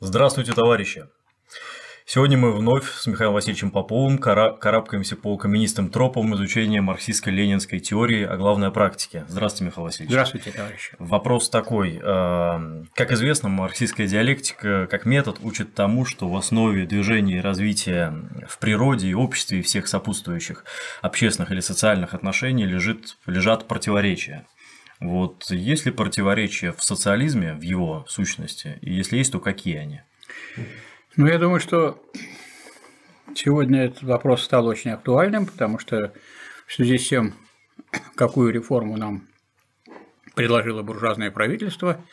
Здравствуйте, товарищи! Сегодня мы вновь с Михаилом Васильевичем Поповым карабкаемся по каменистым тропам изучения марксистско-ленинской теории, а главное практики. Здравствуйте, Михаил Васильевич. Здравствуйте, товарищи. Вопрос такой. Э, как известно, марксистская диалектика как метод учит тому, что в основе движения и развития в природе и обществе и всех сопутствующих общественных или социальных отношений лежит, лежат противоречия. Вот есть ли противоречия в социализме, в его сущности? И если есть, то какие они? Ну, я думаю, что сегодня этот вопрос стал очень актуальным, потому что в связи с тем, какую реформу нам предложило буржуазное правительство,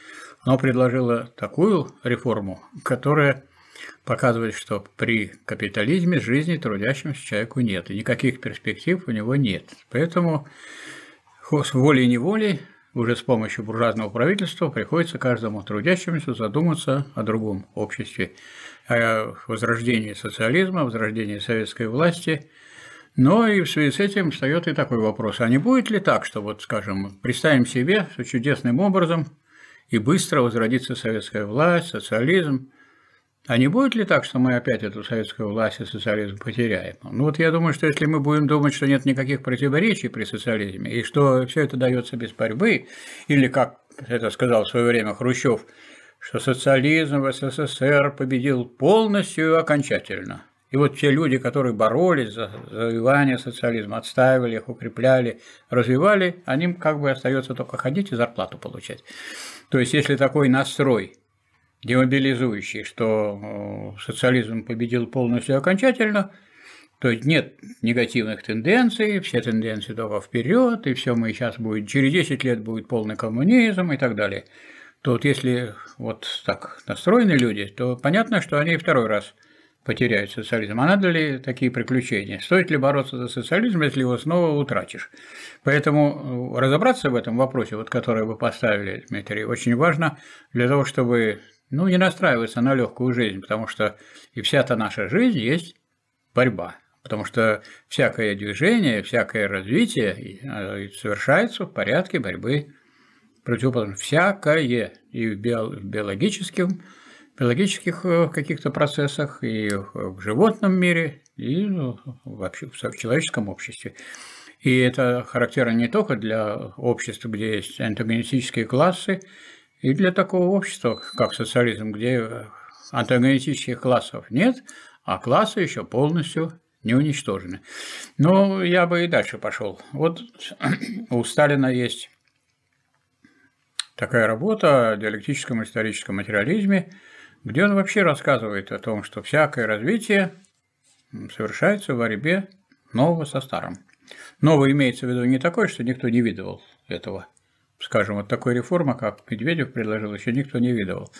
оно предложило такую реформу, которая показывает, что при капитализме жизни трудящемуся человеку нет, и никаких перспектив у него нет. Поэтому волей-неволей уже с помощью буржуазного правительства приходится каждому трудящемуся задуматься о другом обществе, о возрождении социализма, о возрождении советской власти. Но и в связи с этим встает и такой вопрос, а не будет ли так, что вот, скажем, представим себе, что чудесным образом и быстро возродится советская власть, социализм, а не будет ли так, что мы опять эту советскую власть и социализм потеряем? Ну вот я думаю, что если мы будем думать, что нет никаких противоречий при социализме, и что все это дается без борьбы, или как это сказал в свое время Хрущев, что социализм в СССР победил полностью и окончательно. И вот те люди, которые боролись за завоевание социализма, отстаивали их, укрепляли, развивали, они а как бы остается только ходить и зарплату получать. То есть, если такой настрой – демобилизующий, что э, социализм победил полностью окончательно, то есть нет негативных тенденций, все тенденции только вперед, и все мы сейчас будет, через 10 лет будет полный коммунизм и так далее. То вот если вот так настроены люди, то понятно, что они второй раз потеряют социализм. А надо ли такие приключения? Стоит ли бороться за социализм, если его снова утратишь? Поэтому э, разобраться в этом вопросе, вот который вы поставили, Дмитрий, очень важно для того, чтобы ну, не настраиваться на легкую жизнь, потому что и вся та наша жизнь есть борьба. Потому что всякое движение, всякое развитие э, совершается в порядке борьбы противоположных. Всякое и в биологическом, биологических э, каких-то процессах, и в животном мире, и ну, вообще в человеческом обществе. И это характерно не только для общества, где есть антагонистические классы, и для такого общества, как социализм, где э, антагонистических классов нет, а классы еще полностью не уничтожены. Но я бы и дальше пошел. Вот у Сталина есть такая работа о диалектическом историческом материализме, где он вообще рассказывает о том, что всякое развитие совершается в борьбе нового со старым. Новое имеется в виду не такое, что никто не видывал этого, скажем, вот такой реформы, как Медведев предложил, еще никто не видывал.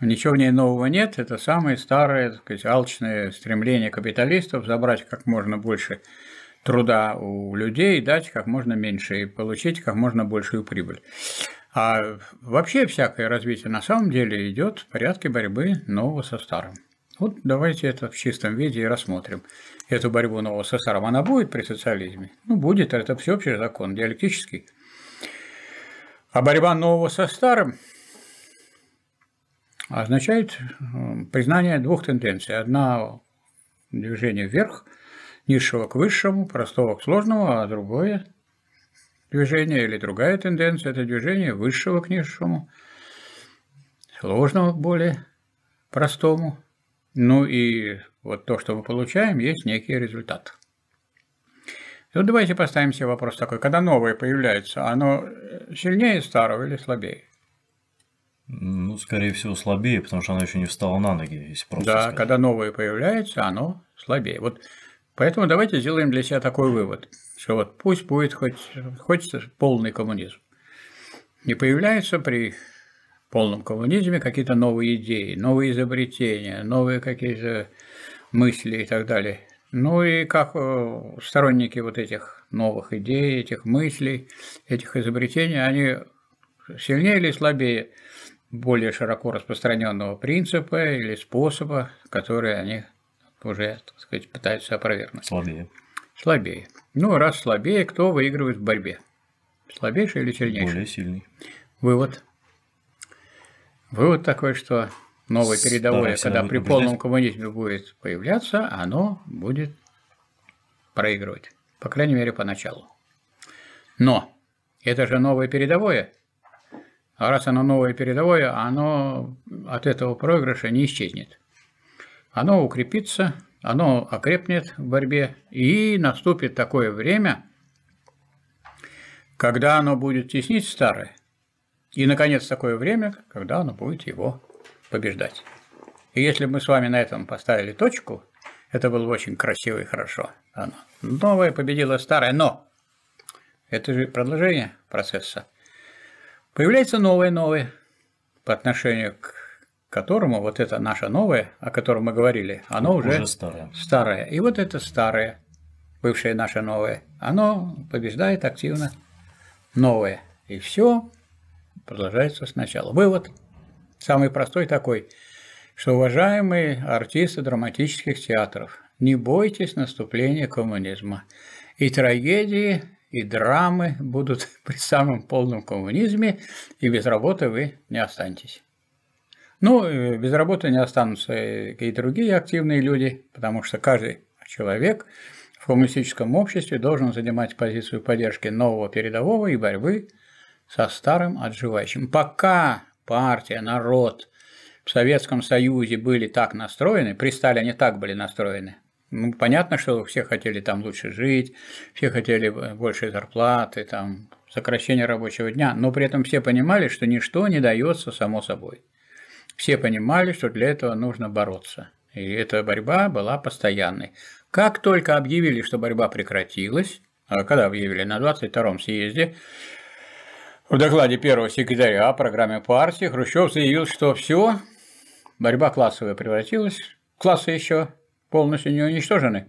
Ничего в ней нового нет, это самые старые, так сказать, алчное стремление капиталистов забрать как можно больше труда у людей, дать как можно меньше и получить как можно большую прибыль. А вообще всякое развитие на самом деле идет в порядке борьбы нового со старым. Вот давайте это в чистом виде и рассмотрим. Эту борьбу нового со старым, она будет при социализме? Ну, будет, это всеобщий закон, диалектический. А борьба нового со старым означает э, признание двух тенденций. Одна – движение вверх, низшего к высшему, простого к сложному, а другое движение или другая тенденция – это движение высшего к низшему, сложного к более простому. Ну и вот то, что мы получаем, есть некий результат – и вот давайте поставим себе вопрос такой, когда новое появляется, оно сильнее старого или слабее? Ну, скорее всего, слабее, потому что оно еще не встало на ноги, если просто. Да, сказать. когда новое появляется, оно слабее. Вот поэтому давайте сделаем для себя такой вывод, что вот пусть будет хоть хочется полный коммунизм. Не появляются при полном коммунизме какие-то новые идеи, новые изобретения, новые какие-то мысли и так далее. Ну и как э, сторонники вот этих новых идей, этих мыслей, этих изобретений, они сильнее или слабее более широко распространенного принципа или способа, который они уже, так сказать, пытаются опровергнуть. Слабее. Слабее. Ну, раз слабее, кто выигрывает в борьбе? Слабейший или сильнейший? Более сильный. Вывод. Вывод такой, что новое передовое, когда при полном коммунизме будет появляться, оно будет проигрывать. По крайней мере, поначалу. Но это же новое передовое. А раз оно новое передовое, оно от этого проигрыша не исчезнет. Оно укрепится, оно окрепнет в борьбе, и наступит такое время, когда оно будет теснить старое. И, наконец, такое время, когда оно будет его побеждать. И если мы с вами на этом поставили точку, это было очень красиво и хорошо. Оно. Новое победило старое, но это же продолжение процесса. Появляется новое-новое, по отношению к которому вот это наше новое, о котором мы говорили, оно уже, уже старое. старое. И вот это старое, бывшее наше новое, оно побеждает активно новое. И все продолжается сначала. Вывод – Самый простой такой, что уважаемые артисты драматических театров, не бойтесь наступления коммунизма. И трагедии, и драмы будут при самом полном коммунизме, и без работы вы не останетесь. Ну, э, без работы не останутся и другие активные люди, потому что каждый человек в коммунистическом обществе должен занимать позицию поддержки нового передового и борьбы со старым отживающим. Пока партия, народ в Советском Союзе были так настроены, при Сталине так были настроены. Ну, понятно, что все хотели там лучше жить, все хотели э, большей зарплаты, там, сокращение рабочего дня, но при этом все понимали, что ничто не дается само собой. Все понимали, что для этого нужно бороться. И эта борьба была постоянной. Как только объявили, что борьба прекратилась, а когда объявили на 22-м съезде, в докладе первого секретаря о программе партии Хрущев заявил, что все, борьба классовая превратилась, классы еще полностью не уничтожены,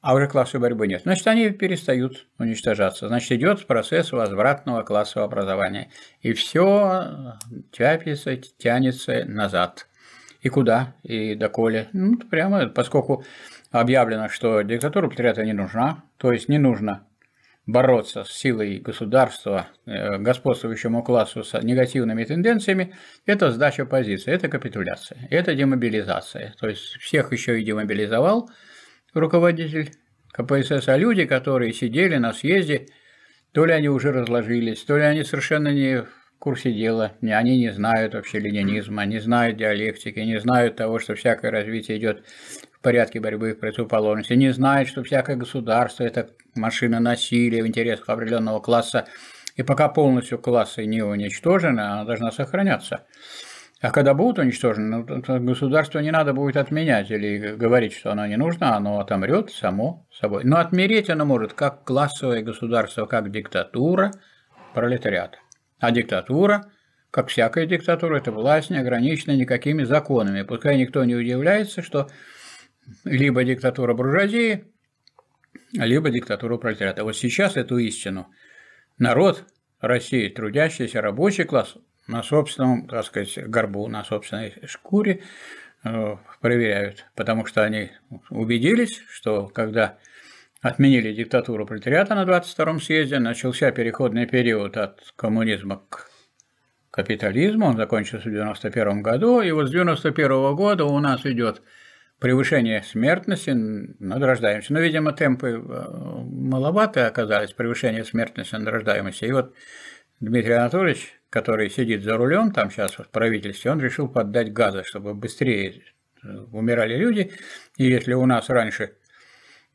а уже классовой борьбы нет. Значит, они перестают уничтожаться. Значит, идет процесс возвратного классового образования. И все тяпится, тянется назад. И куда? И доколе? Ну, прямо, поскольку объявлено, что диктатура пролетариата не нужна, то есть не нужно бороться с силой государства, э, господствующему классу с негативными тенденциями, это сдача позиции, это капитуляция, это демобилизация. То есть всех еще и демобилизовал руководитель КПСС, а люди, которые сидели на съезде, то ли они уже разложились, то ли они совершенно не в курсе дела, они не знают вообще ленинизма, не знают диалектики, не знают того, что всякое развитие идет порядке борьбы противоположности, не знают, что всякое государство – это машина насилия в интересах определенного класса, и пока полностью классы не уничтожены, она должна сохраняться. А когда будут уничтожены, ну, то государство не надо будет отменять или говорить, что оно не нужно, оно отомрет само собой. Но отмереть оно может как классовое государство, как диктатура пролетариата. А диктатура, как всякая диктатура, это власть не ограничена никакими законами. Пускай никто не удивляется, что либо диктатура буржуазии, либо диктатура пролетариата. Вот сейчас эту истину народ России, трудящийся рабочий класс, на собственном, так сказать, горбу, на собственной шкуре э, проверяют, потому что они убедились, что когда отменили диктатуру пролетариата на 22-м съезде, начался переходный период от коммунизма к капитализму, он закончился в 91 году, и вот с 91 -го года у нас идет превышение смертности над рождаемостью. Но, ну, видимо, темпы э, маловаты оказались превышение смертности над рождаемостью. И вот Дмитрий Анатольевич, который сидит за рулем, там сейчас в правительстве, он решил поддать газа, чтобы быстрее э, умирали люди. И если у нас раньше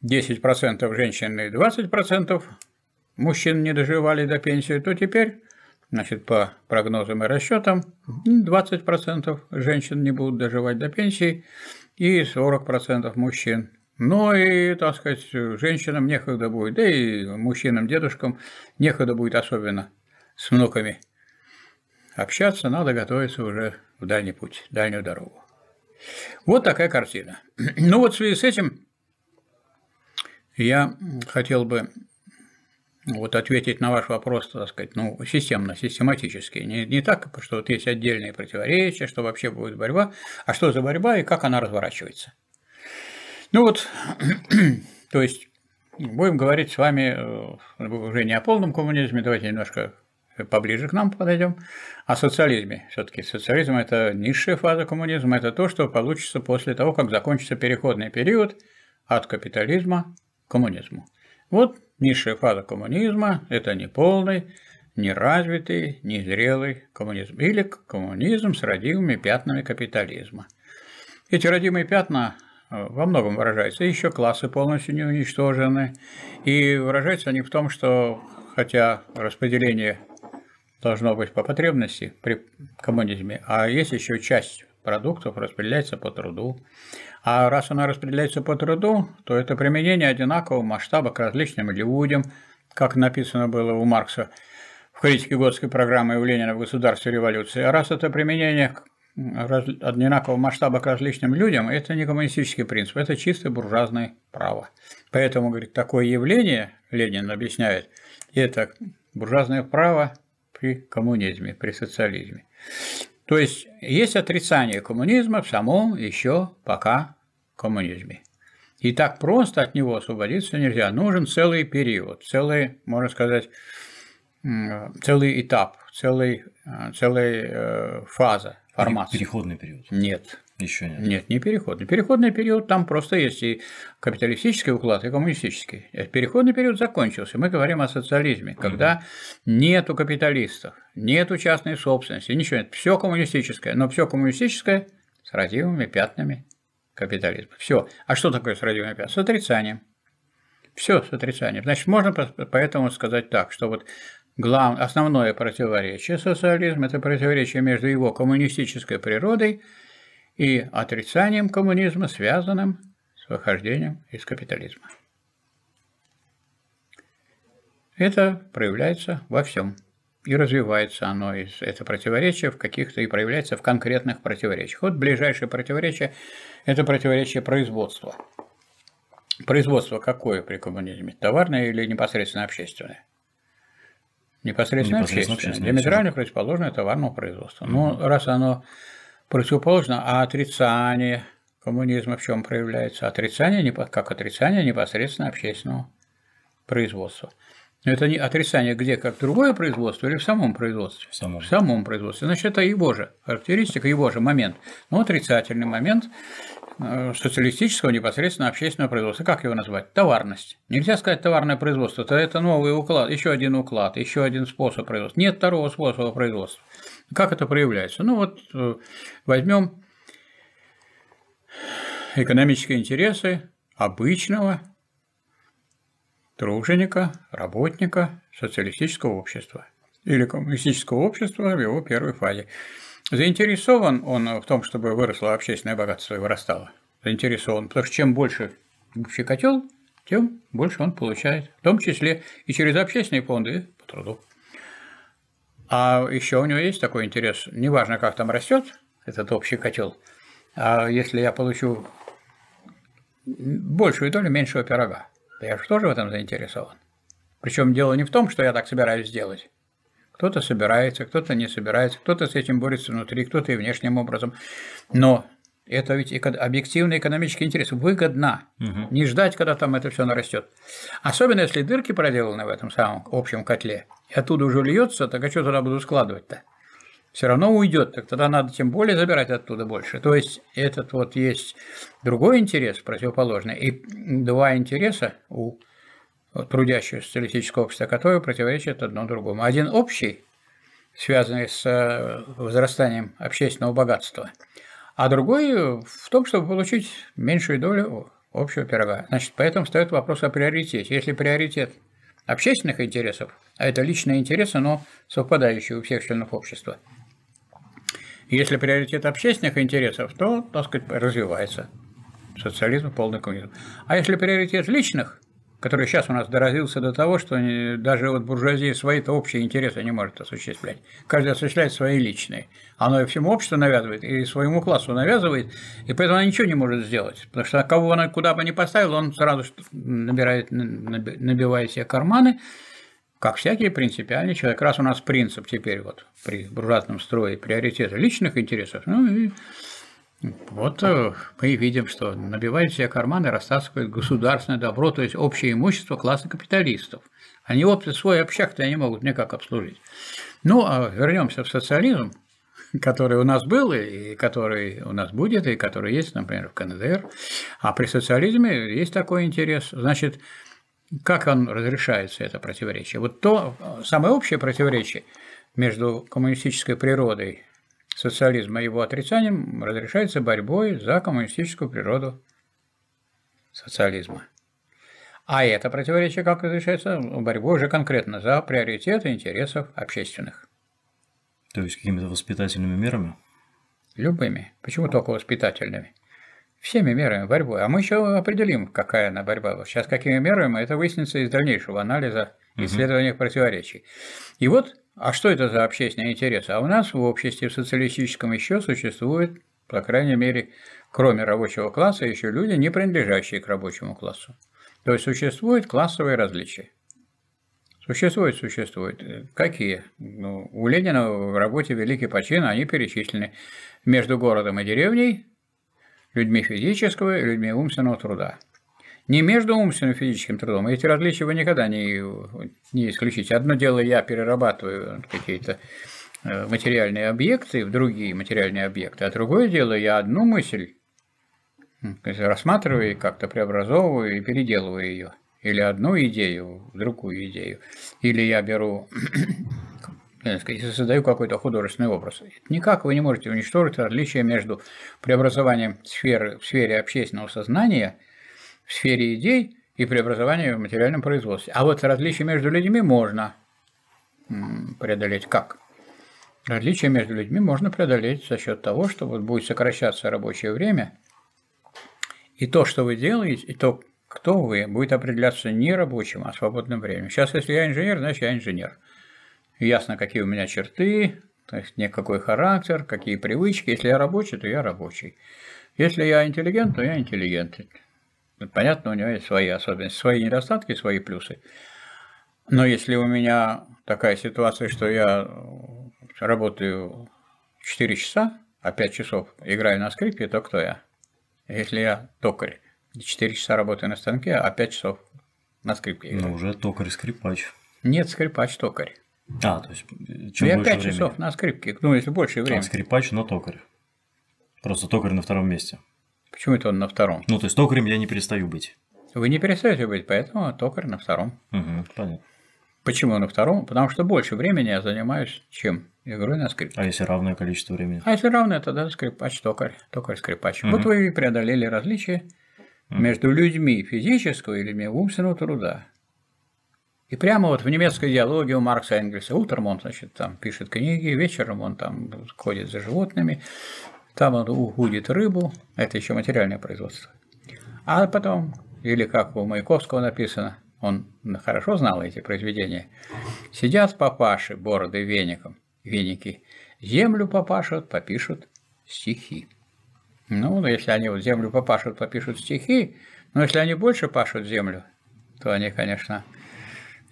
10% женщин и 20% мужчин не доживали до пенсии, то теперь Значит, по прогнозам и расчетам, 20% женщин не будут доживать до пенсии, и 40% мужчин. Ну и, так сказать, женщинам некогда будет, да и мужчинам, дедушкам некогда будет особенно с внуками. Общаться надо готовиться уже в дальний путь, дальнюю дорогу. Вот такая картина. Ну вот в связи с этим я хотел бы вот ответить на ваш вопрос, так сказать, ну, системно, систематически. Не, не так, что вот есть отдельные противоречия, что вообще будет борьба, а что за борьба и как она разворачивается. Ну вот, то есть, будем говорить с вами э, уже не о полном коммунизме, давайте немножко поближе к нам подойдем, о социализме. Все-таки социализм – это низшая фаза коммунизма, это то, что получится после того, как закончится переходный период от капитализма к коммунизму. Вот Низшая фаза коммунизма – это неполный, неразвитый, незрелый коммунизм или коммунизм с родимыми пятнами капитализма. Эти родимые пятна э, во многом выражаются, еще классы полностью не уничтожены, и выражаются они в том, что хотя распределение должно быть по потребности при коммунизме, а есть еще часть продуктов распределяется по труду. А раз она распределяется по труду, то это применение одинакового масштаба к различным людям, как написано было у Маркса в критике Готской программы у Ленина в государстве революции. А раз это применение одинакового масштаба к различным людям, это не коммунистический принцип, это чисто буржуазное право. Поэтому, говорит, такое явление, Ленин объясняет, это буржуазное право при коммунизме, при социализме. То есть есть отрицание коммунизма в самом еще пока коммунизме. И так просто от него освободиться нельзя. Нужен целый период, целый, можно сказать, целый этап, целый, э, целая э, фаза формации. Переходный период. Нет. Еще нет. Нет, не переходный. Переходный период там просто есть и капиталистический уклад, и коммунистический. Э, переходный период закончился. Мы говорим о социализме, ну когда угу. нету капиталистов, нету частной собственности, ничего нет. Все коммунистическое, но все коммунистическое с разивыми пятнами капитализм. Все. А что такое сродивое опять? С отрицанием. Все с отрицанием. Значит, можно поэтому сказать так, что вот глав... основное противоречие социализма – это противоречие между его коммунистической природой и отрицанием коммунизма, связанным с выхождением из капитализма. Это проявляется во всем и развивается оно из это противоречие в каких-то и проявляется в конкретных противоречиях. Вот ближайшее противоречие – это противоречие производства. Производство какое при коммунизме? Товарное или непосредственно общественное? Непосредственно, непосредственно общественное. общественное. Диаметрально противоположное товарному производству. Mm-hmm. Ну, раз оно противоположно, а отрицание коммунизма в чем проявляется? Отрицание, как отрицание непосредственно общественного производства. Но это не отрицание где, как другое производство или в самом производстве? В самом. В самом производстве. Значит, это его же характеристика, его же момент. Но ну, отрицательный момент э, социалистического непосредственно общественного производства. Как его назвать? Товарность. Нельзя сказать товарное производство. Это, это новый уклад, еще один уклад, еще один способ производства. Нет второго способа производства. Как это проявляется? Ну вот э, возьмем экономические интересы обычного труженика, работника социалистического общества или коммунистического общества в его первой фазе. Заинтересован он в том, чтобы выросло общественное богатство и вырастало. Заинтересован, потому что чем больше общий котел, тем больше он получает, в том числе и через общественные фонды по труду. А еще у него есть такой интерес, неважно, как там растет этот общий котел, а если я получу большую долю меньшего пирога, да я же тоже в этом заинтересован. Причем дело не в том, что я так собираюсь сделать. Кто-то собирается, кто-то не собирается, кто-то с этим борется внутри, кто-то и внешним образом. Но это ведь объективный экономический интерес. Выгодно угу. не ждать, когда там это все нарастет. Особенно если дырки проделаны в этом самом общем котле, и оттуда уже льется, так а что туда буду складывать-то? все равно уйдет, так тогда надо тем более забирать оттуда больше. То есть этот вот есть другой интерес противоположный, и два интереса у трудящегося социалистического общества, которые противоречат одно другому. Один общий, связанный с э, возрастанием общественного богатства, а другой в том, чтобы получить меньшую долю общего пирога. Значит, поэтому встает вопрос о приоритете. Если приоритет общественных интересов, а это личные интересы, но совпадающие у всех членов общества – если приоритет общественных интересов, то, так сказать, развивается социализм, полный коммунизм. А если приоритет личных, который сейчас у нас дорозился до того, что даже вот буржуазия свои-то общие интересы не может осуществлять. Каждый осуществляет свои личные. Оно и всему обществу навязывает, и своему классу навязывает, и поэтому она ничего не может сделать. Потому что кого она куда бы ни поставила, он сразу набирает, набивает себе карманы, как всякий принципиальный человек, раз у нас принцип теперь вот при буржуазном строе приоритета личных интересов, ну и вот э, мы видим, что набивают себе карманы, растаскивают государственное добро, то есть общее имущество класса капиталистов. Они вот свой общак-то они могут никак обслужить. Ну, а вернемся в социализм, который у нас был, и который у нас будет, и который есть, например, в КНДР. А при социализме есть такой интерес. Значит, как он разрешается, это противоречие? Вот то самое общее противоречие между коммунистической природой социализма и его отрицанием разрешается борьбой за коммунистическую природу социализма. А это противоречие как разрешается? Борьбой уже конкретно за приоритеты интересов общественных. То есть какими-то воспитательными мерами? Любыми. Почему только воспитательными? Всеми мерами борьбы. А мы еще определим, какая она борьба. Сейчас какими мерами, это выяснится из дальнейшего анализа исследования угу. противоречий. И вот, а что это за общественный интерес? А у нас в обществе в социалистическом еще существует, по крайней мере, кроме рабочего класса, еще люди, не принадлежащие к рабочему классу. То есть существуют классовые различия. Существует, существует. Какие? Ну, у Ленина в работе «Великий почин» они перечислены. Между городом и деревней людьми физического и людьми умственного труда. Не между умственным и физическим трудом. Эти различия вы никогда не, не исключите. Одно дело, я перерабатываю какие-то э, материальные объекты в другие материальные объекты, а другое дело, я одну мысль рассматриваю, как-то преобразовываю и переделываю ее. Или одну идею в другую идею. Или я беру если э, задаю какой-то художественный образ. Никак вы не можете уничтожить различие между преобразованием сферы в сфере общественного сознания, в сфере идей и преобразованием в материальном производстве. А вот различие между людьми можно преодолеть как? Различие между людьми можно преодолеть за счет того, что вот будет сокращаться рабочее время, и то, что вы делаете, и то, кто вы, будет определяться не рабочим, а свободным временем. Сейчас, если я инженер, значит, я инженер ясно, какие у меня черты, то есть никакой характер, какие привычки. Если я рабочий, то я рабочий. Если я интеллигент, то я интеллигент. Понятно, у него есть свои особенности, свои недостатки, свои плюсы. Но если у меня такая ситуация, что я работаю 4 часа, а 5 часов играю на скрипке, то кто я? Если я токарь, 4 часа работаю на станке, а 5 часов на скрипке ну, играю. Но уже токарь-скрипач. Нет, скрипач-токарь. А, то есть э, чем Я 5 времени? часов на скрипке, ну, если больше времени. А, скрипач, но токарь. Просто токарь на втором месте. Почему это он на втором? Ну, то есть токарем я не перестаю быть. Вы не перестаете быть, поэтому токарь на втором. Угу, понятно. Почему на втором? Потому что больше времени я занимаюсь чем? Игрой на скрипке. А если равное количество времени? А если равное, тогда скрипач-токарь, токарь-скрипач. Угу. Вот вы и преодолели различия угу. между людьми физического или умственного труда. И прямо вот в немецкой идеологии у Маркса Энгельса утром он, значит, там пишет книги, вечером он там ходит за животными, там он уходит рыбу, это еще материальное производство. А потом, или как у Маяковского написано, он хорошо знал эти произведения, сидят папаши, бороды веником, веники, землю папашат попишут стихи. Ну, ну, если они вот землю папашат попишут стихи, но если они больше пашут землю, то они, конечно,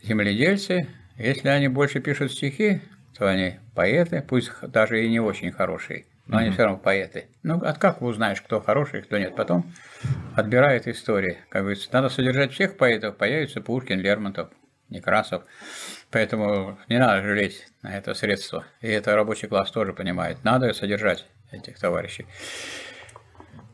земледельцы, если они больше пишут стихи, то они поэты, пусть даже и не очень хорошие, но mm-hmm. они все равно поэты. Ну, от как вы узнаешь, кто хороший, кто нет? Потом отбирает истории. Как говорится, надо содержать всех поэтов, появится Пушкин, Лермонтов, Некрасов. Поэтому не надо жалеть на это средство. И это рабочий класс тоже понимает. Надо содержать этих товарищей.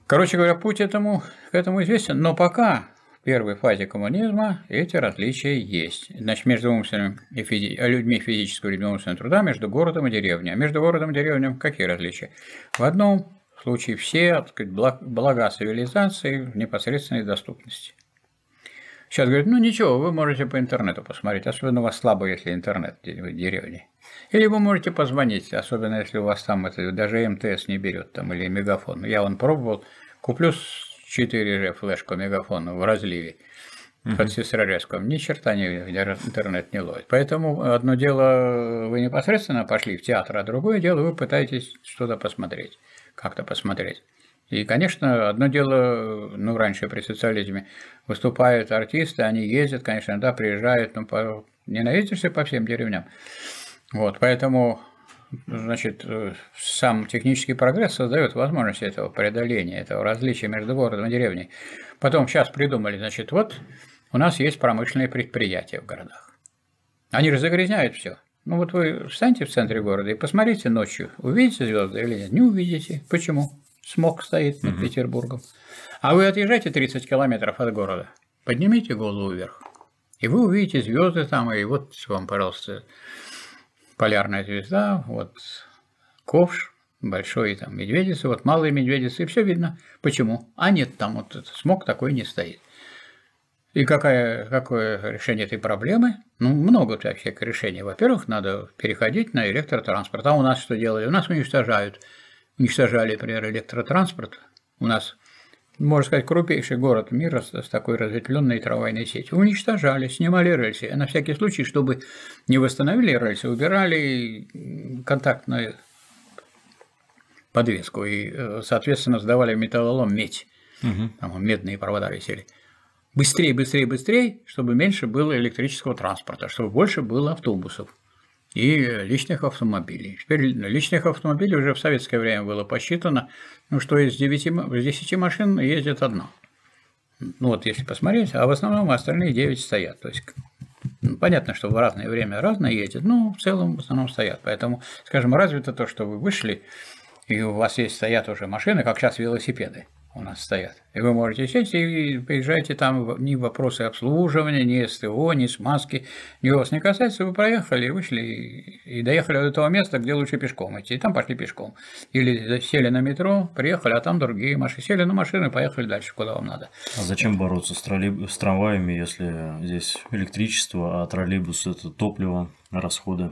Короче говоря, путь этому, к этому известен, но пока первой фазе коммунизма эти различия есть. Значит, между умственными физи... людьми физического и умственного труда, между городом и деревней. А между городом и деревней какие различия? В одном случае все так сказать, блага цивилизации в непосредственной доступности. Сейчас говорят, ну ничего, вы можете по интернету посмотреть, особенно у вас слабо, если интернет в деревне. Или вы можете позвонить, особенно если у вас там это, даже МТС не берет, там, или мегафон. Я он пробовал, куплю 4 же флешку мегафона в разливе угу. под сестрорезком, ни черта не интернет не ловит. Поэтому одно дело вы непосредственно пошли в театр, а другое дело вы пытаетесь что-то посмотреть, как-то посмотреть. И, конечно, одно дело, ну, раньше при социализме выступают артисты, они ездят, конечно, да, приезжают, но по... ненавидишься по всем деревням. Вот, поэтому Значит, э, сам технический прогресс создает возможность этого преодоления, этого различия между городом и деревней. Потом сейчас придумали, значит, вот у нас есть промышленные предприятия в городах. Они же загрязняют все. Ну вот вы встаньте в центре города и посмотрите ночью, увидите звезды или нет, не увидите. Почему? Смог стоит над угу. Петербургом. А вы отъезжаете 30 километров от города, поднимите голову вверх, и вы увидите звезды там, и вот вам, пожалуйста, полярная звезда, вот ковш, большой там медведица, вот малые медведицы, и все видно. Почему? А нет, там вот этот смог такой не стоит. И какая, какое решение этой проблемы? Ну, много всяких решений. Во-первых, надо переходить на электротранспорт. А у нас что делали? У нас уничтожают. Уничтожали, например, электротранспорт. У нас можно сказать, крупнейший город мира с такой разветвленной трамвайной сетью. Уничтожали, снимали рельсы. на всякий случай, чтобы не восстановили рельсы, убирали контактную подвеску и, э, соответственно, сдавали металлолом медь. Угу. Там медные провода висели. Быстрее, быстрее, быстрее, чтобы меньше было электрического транспорта, чтобы больше было автобусов и личных автомобилей. Теперь личных автомобилей уже в советское время было посчитано, ну, что из 9, из 10 машин ездит одно. Ну вот если посмотреть, а в основном остальные 9 стоят. То есть ну, Понятно, что в разное время разное ездит, но в целом в основном стоят. Поэтому, скажем, развито то, что вы вышли, и у вас есть стоят уже машины, как сейчас велосипеды у нас стоят. И вы можете сесть и приезжайте, там ни вопросы обслуживания, ни СТО, ни смазки, ни вас не касается, вы проехали, вышли и доехали до того места, где лучше пешком идти, и там пошли пешком. Или сели на метро, приехали, а там другие машины. Сели на машины поехали дальше, куда вам надо. А зачем бороться с, троллейб... с трамваями, если здесь электричество, а троллейбус – это топливо, расходы?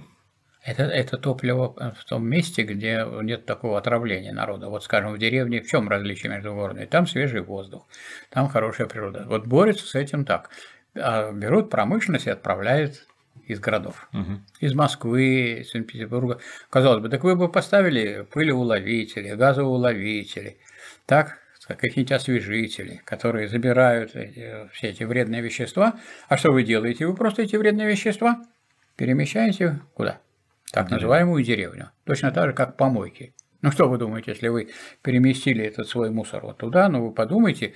Это, это топливо э, в том месте, где нет такого отравления народа. Вот, скажем, в деревне в чем различие между городами? Там свежий воздух, там хорошая природа. Вот борются с этим так. А берут промышленность и отправляют из городов. Угу. Из Москвы, из Санкт-Петербурга. Казалось бы, так вы бы поставили пылеуловители, газоуловители, так, каких-нибудь освежители, которые забирают эти, все эти вредные вещества. А что вы делаете? Вы просто эти вредные вещества перемещаете куда? так называемую деревню, точно так же, как помойки. Ну что вы думаете, если вы переместили этот свой мусор вот туда, ну вы подумайте,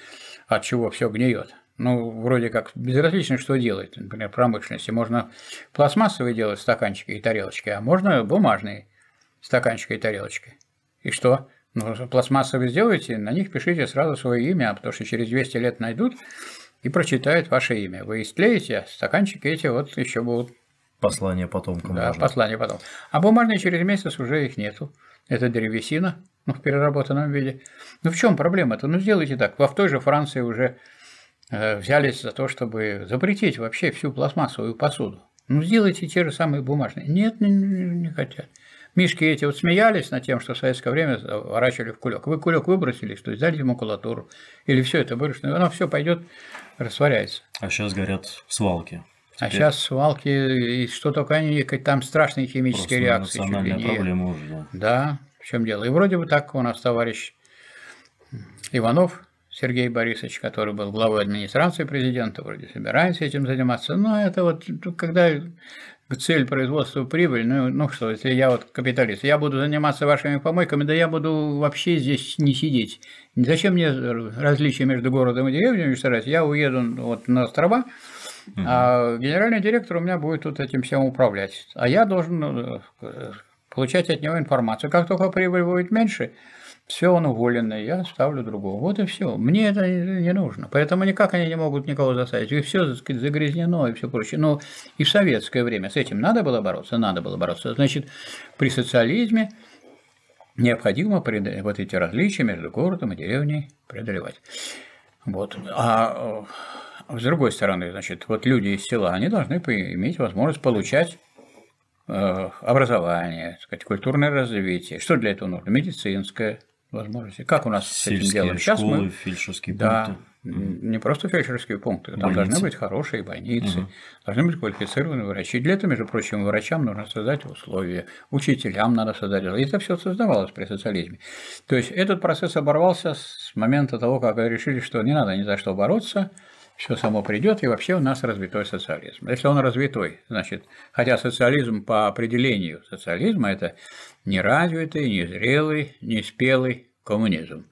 от чего все гниет. Ну, вроде как безразлично, что делать. Например, промышленности можно пластмассовые делать стаканчики и тарелочки, а можно бумажные стаканчики и тарелочки. И что? Ну, пластмассовые сделаете, на них пишите сразу свое имя, а потому что через 200 лет найдут и прочитают ваше имя. Вы истлеете, а стаканчики эти вот еще будут Послание потомкам. Да, можно. послание потом. А бумажные через месяц уже их нету. Это древесина, ну, в переработанном виде. Ну в чем проблема-то? Ну сделайте так. Во в той же Франции уже э, взялись за то, чтобы запретить вообще всю пластмассовую посуду. Ну сделайте те же самые бумажные. Нет, не, не хотят. Мишки эти вот смеялись над тем, что в советское время ворачивали в кулек. Вы кулек выбросили, что сдали макулатуру, или все это выброшено, оно все пойдет, растворяется. А сейчас горят свалки. А теперь... А сейчас свалки, и что только они, там страшные химические Просто реакции. Национальная ли проблема уже, да. Да, в чем дело. И вроде бы так у нас товарищ Иванов Сергей Борисович, который был главой администрации президента, вроде собирается этим заниматься. Но это вот, когда цель производства прибыль, ну, ну что, если я вот капиталист, я буду заниматься вашими помойками, да я буду вообще здесь не сидеть. Зачем мне различия между городом и деревней уничтожать? Я уеду ну, вот на острова, а генеральный директор у меня будет тут этим всем управлять. А я должен ну, э, получать от него информацию. Как только прибыль будет меньше, все, он уволенный, я ставлю другого. Вот и все. Мне это не нужно. Поэтому никак они не могут никого заставить. И все загрязнено и все прочее. Но и в советское время с этим надо было бороться? Надо было бороться. Значит, при социализме необходимо вот эти различия между городом и деревней преодолевать. Вот. А э, а с другой стороны, значит, вот люди из села, они должны иметь возможность получать э, образование, сказать, культурное развитие. Что для этого нужно? Медицинское возможность. Как у нас Сельские с этим делом? Сейчас школы, мы... фельдшерские да, пункты. Не просто фельдшерские пункты, там больницы. должны быть хорошие больницы, угу. должны быть квалифицированные врачи. Для этого, между прочим, врачам нужно создать условия, учителям надо создать. И это все создавалось при социализме. То есть этот процесс оборвался с момента того, как решили, что не надо ни за что бороться, все само придет, и вообще у нас развитой социализм. Если он развитой, значит, хотя социализм по определению социализма – это неразвитый, незрелый, неспелый коммунизм.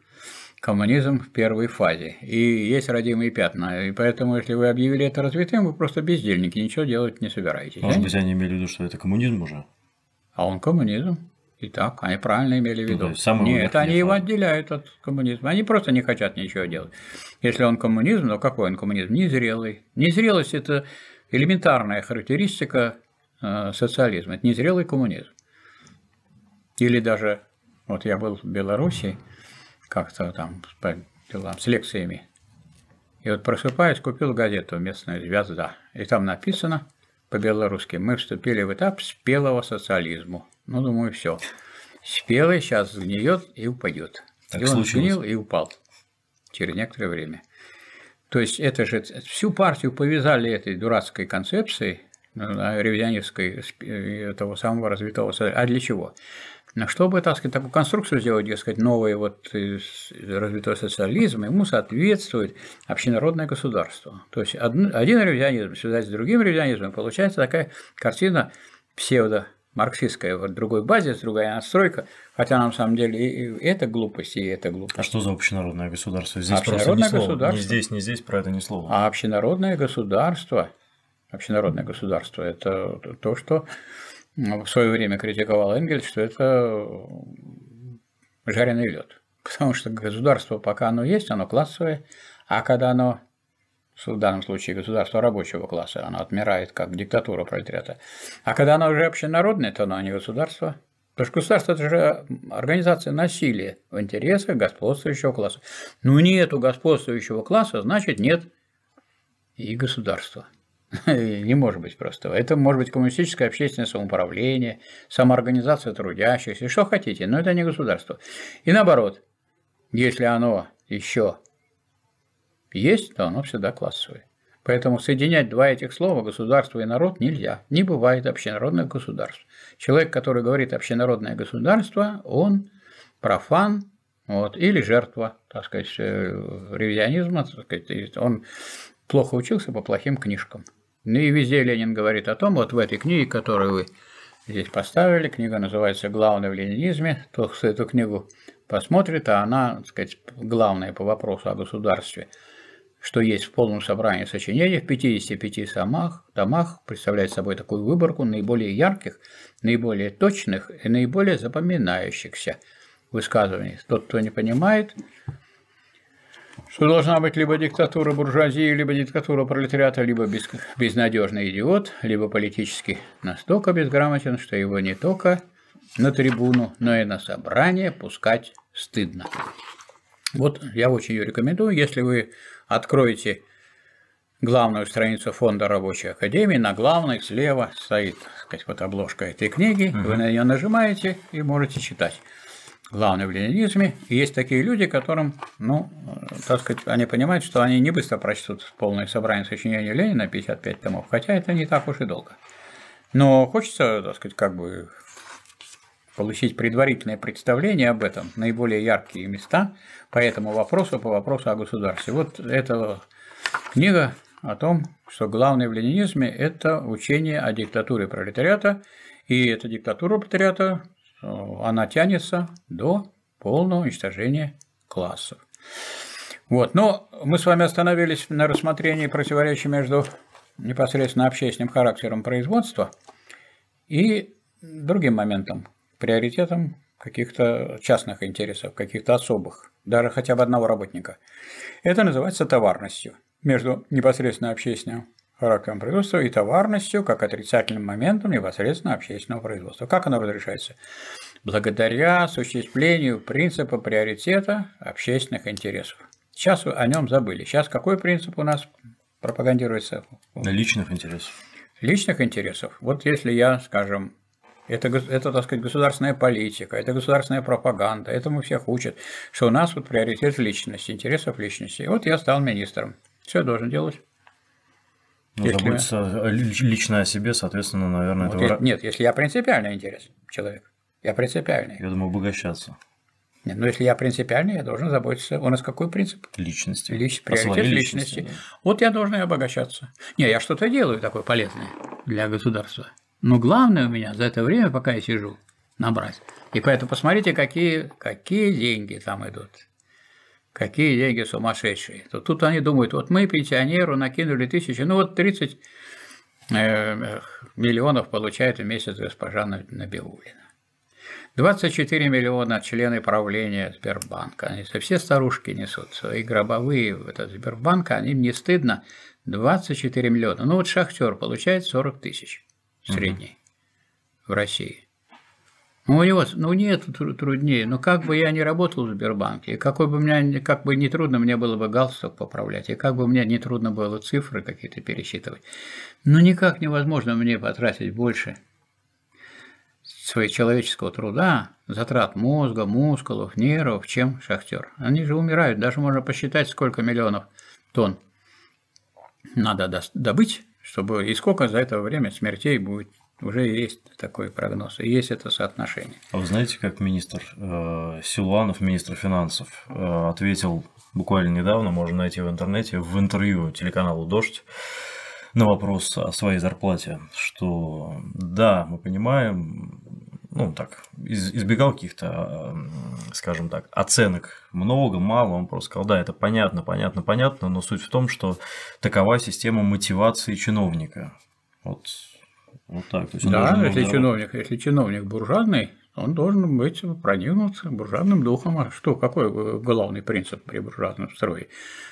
Коммунизм в первой фазе. И есть родимые пятна. И поэтому, если вы объявили это развитым, вы просто бездельники, ничего делать не собираетесь. Может быть, они имели в виду, что это коммунизм уже? А он коммунизм. И так, они правильно имели в ну, виду. Ну, да, Нет, они его отделяют от коммунизма. Они просто не хотят ничего делать. Если он коммунизм, то какой он коммунизм? Незрелый. Незрелость – это элементарная характеристика э, социализма. Это незрелый коммунизм. Или даже, вот я был в Беларуси как-то там по делам, с лекциями, и вот просыпаюсь, купил газету местная «Звезда», и там написано по-белорусски «Мы вступили в этап спелого социализма". Ну, думаю, все. Спелый сейчас гниет и упадет. Так и он случилось. сгнил и упал через некоторое время. То есть это же всю партию повязали этой дурацкой концепцией э, ревизионистской э, э, того самого развитого А для чего? Ну, чтобы, так сказать, такую конструкцию сделать, дескать, новый вот развитой социализм, ему соответствует общенародное государство. То есть один ревизионизм связать с другим ревизионизмом, получается такая картина псевдо марксистская, вот другой базис, другая настройка, хотя на самом деле и это глупость, и это глупость. А что за общенародное государство? Здесь общенародное просто ни государство. Слова. Не здесь, не здесь про это ни слова. А общенародное государство, общенародное государство – это то, что в свое время критиковал Энгельс, что это жареный лед. Потому что государство, пока оно есть, оно классовое, а когда оно в данном случае государство рабочего класса, оно отмирает как диктатура пролетариата. А когда оно уже общенародное, то оно не государство. Потому что государство – это же организация насилия в интересах господствующего класса. Ну, нету господствующего класса, значит, нет и государства. Не может быть просто. Это может быть коммунистическое общественное самоуправление, самоорганизация трудящихся, что хотите, но это не государство. И наоборот, если оно еще есть, то оно всегда классовое. Поэтому соединять два этих слова «государство» и «народ» нельзя. Не бывает общенародных государств. Человек, который говорит «общенародное государство», он профан, вот, или жертва, так сказать, э, ревизионизма, так сказать, он плохо учился по плохим книжкам. Ну и везде Ленин говорит о том, вот в этой книге, которую вы здесь поставили, книга называется «Главное в ленинизме», тот, кто эту книгу посмотрит, а она, так сказать, главная по вопросу о государстве – что есть в полном собрании сочинений в 55 самах, томах, представляет собой такую выборку наиболее ярких, наиболее точных и наиболее запоминающихся высказываний. Тот, кто не понимает, что должна быть либо диктатура буржуазии, либо диктатура пролетариата, либо без, безнадежный идиот, либо политически настолько безграмотен, что его не только на трибуну, но и на собрание пускать стыдно. Вот я очень ее рекомендую, если вы Откройте главную страницу фонда рабочей академии. На главной слева стоит, так сказать, вот обложка этой книги. Угу. Вы на нее нажимаете и можете читать. Главное в ленинизме. И есть такие люди, которым, ну, э, так сказать, они понимают, что они не быстро прочтут полное собрание сочинений Ленина, 55 томов, хотя это не так уж и долго. Но хочется, так сказать, как бы получить предварительное представление об этом, наиболее яркие места по этому вопросу, по вопросу о государстве. Вот эта книга о том, что главное в ленинизме – это учение о диктатуре пролетариата, и эта диктатура пролетариата, э, она тянется до полного уничтожения классов. Вот, но мы с вами остановились на рассмотрении противоречий между непосредственно общественным характером производства и другим моментом, приоритетом каких-то частных интересов, каких-то особых, даже хотя бы одного работника. Это называется товарностью между непосредственно общественным характером производства и товарностью как отрицательным моментом непосредственно общественного производства. Как оно разрешается? Благодаря осуществлению принципа приоритета общественных интересов. Сейчас вы о нем забыли. Сейчас какой принцип у нас пропагандируется? Личных интересов. Личных интересов. Вот если я, скажем, это, это, так сказать, государственная политика, это государственная пропаганда, этому всех учат, что у нас вот приоритет личности, интересов личности. И вот я стал министром. Все я должен делать. Ну, если... заботиться лично о себе, соответственно, наверное, вот это... Если... Нет, если я принципиальный интерес человек, я принципиальный. Я думаю, обогащаться. Нет, но ну, если я принципиальный, я должен заботиться. У нас какой принцип? Личности. Лич... Приоритет личности. личности. Да. Вот я должен и обогащаться. Не, я что-то делаю такое полезное для государства. Но главное у меня за это время, пока я сижу, набрать. И поэтому посмотрите, какие, какие деньги там идут. Какие деньги сумасшедшие. То тут они думают, вот мы пенсионеру накинули тысячи, ну вот 30 э, миллионов получает в месяц госпожа Набиулина. 24 миллиона члены правления Сбербанка. Они все старушки несут свои гробовые. Этот Сбербанк, а им не стыдно. 24 миллиона. Ну вот шахтер получает 40 тысяч средний угу. в России. Ну, у него, ну, нет, труднее. Но ну, как бы я ни работал в Сбербанке, и какой бы мне, как бы не трудно мне было бы галстук поправлять, и как бы мне не трудно было цифры какие-то пересчитывать, но ну, никак невозможно мне потратить больше своего человеческого труда, затрат мозга, мускулов, нервов, чем шахтер. Они же умирают, даже можно посчитать, сколько миллионов тонн надо добыть, чтобы и сколько за это время смертей будет. Уже есть такой прогноз, и есть это соотношение. А вы знаете, как министр э, Силуанов, министр финансов, э, ответил буквально недавно, можно найти в интернете, в интервью телеканалу «Дождь», на вопрос о своей зарплате, что да, мы понимаем, ну так, из, избегал каких-то, э, скажем так, оценок много, мало, он просто сказал, да, это понятно, понятно, понятно, но суть в том, что такова система мотивации чиновника. Вот, вот так. То есть да, если чиновник, если чиновник буржуазный, он должен быть продвинуться буржуазным духом. А что, какой э, главный принцип при буржуазном строе?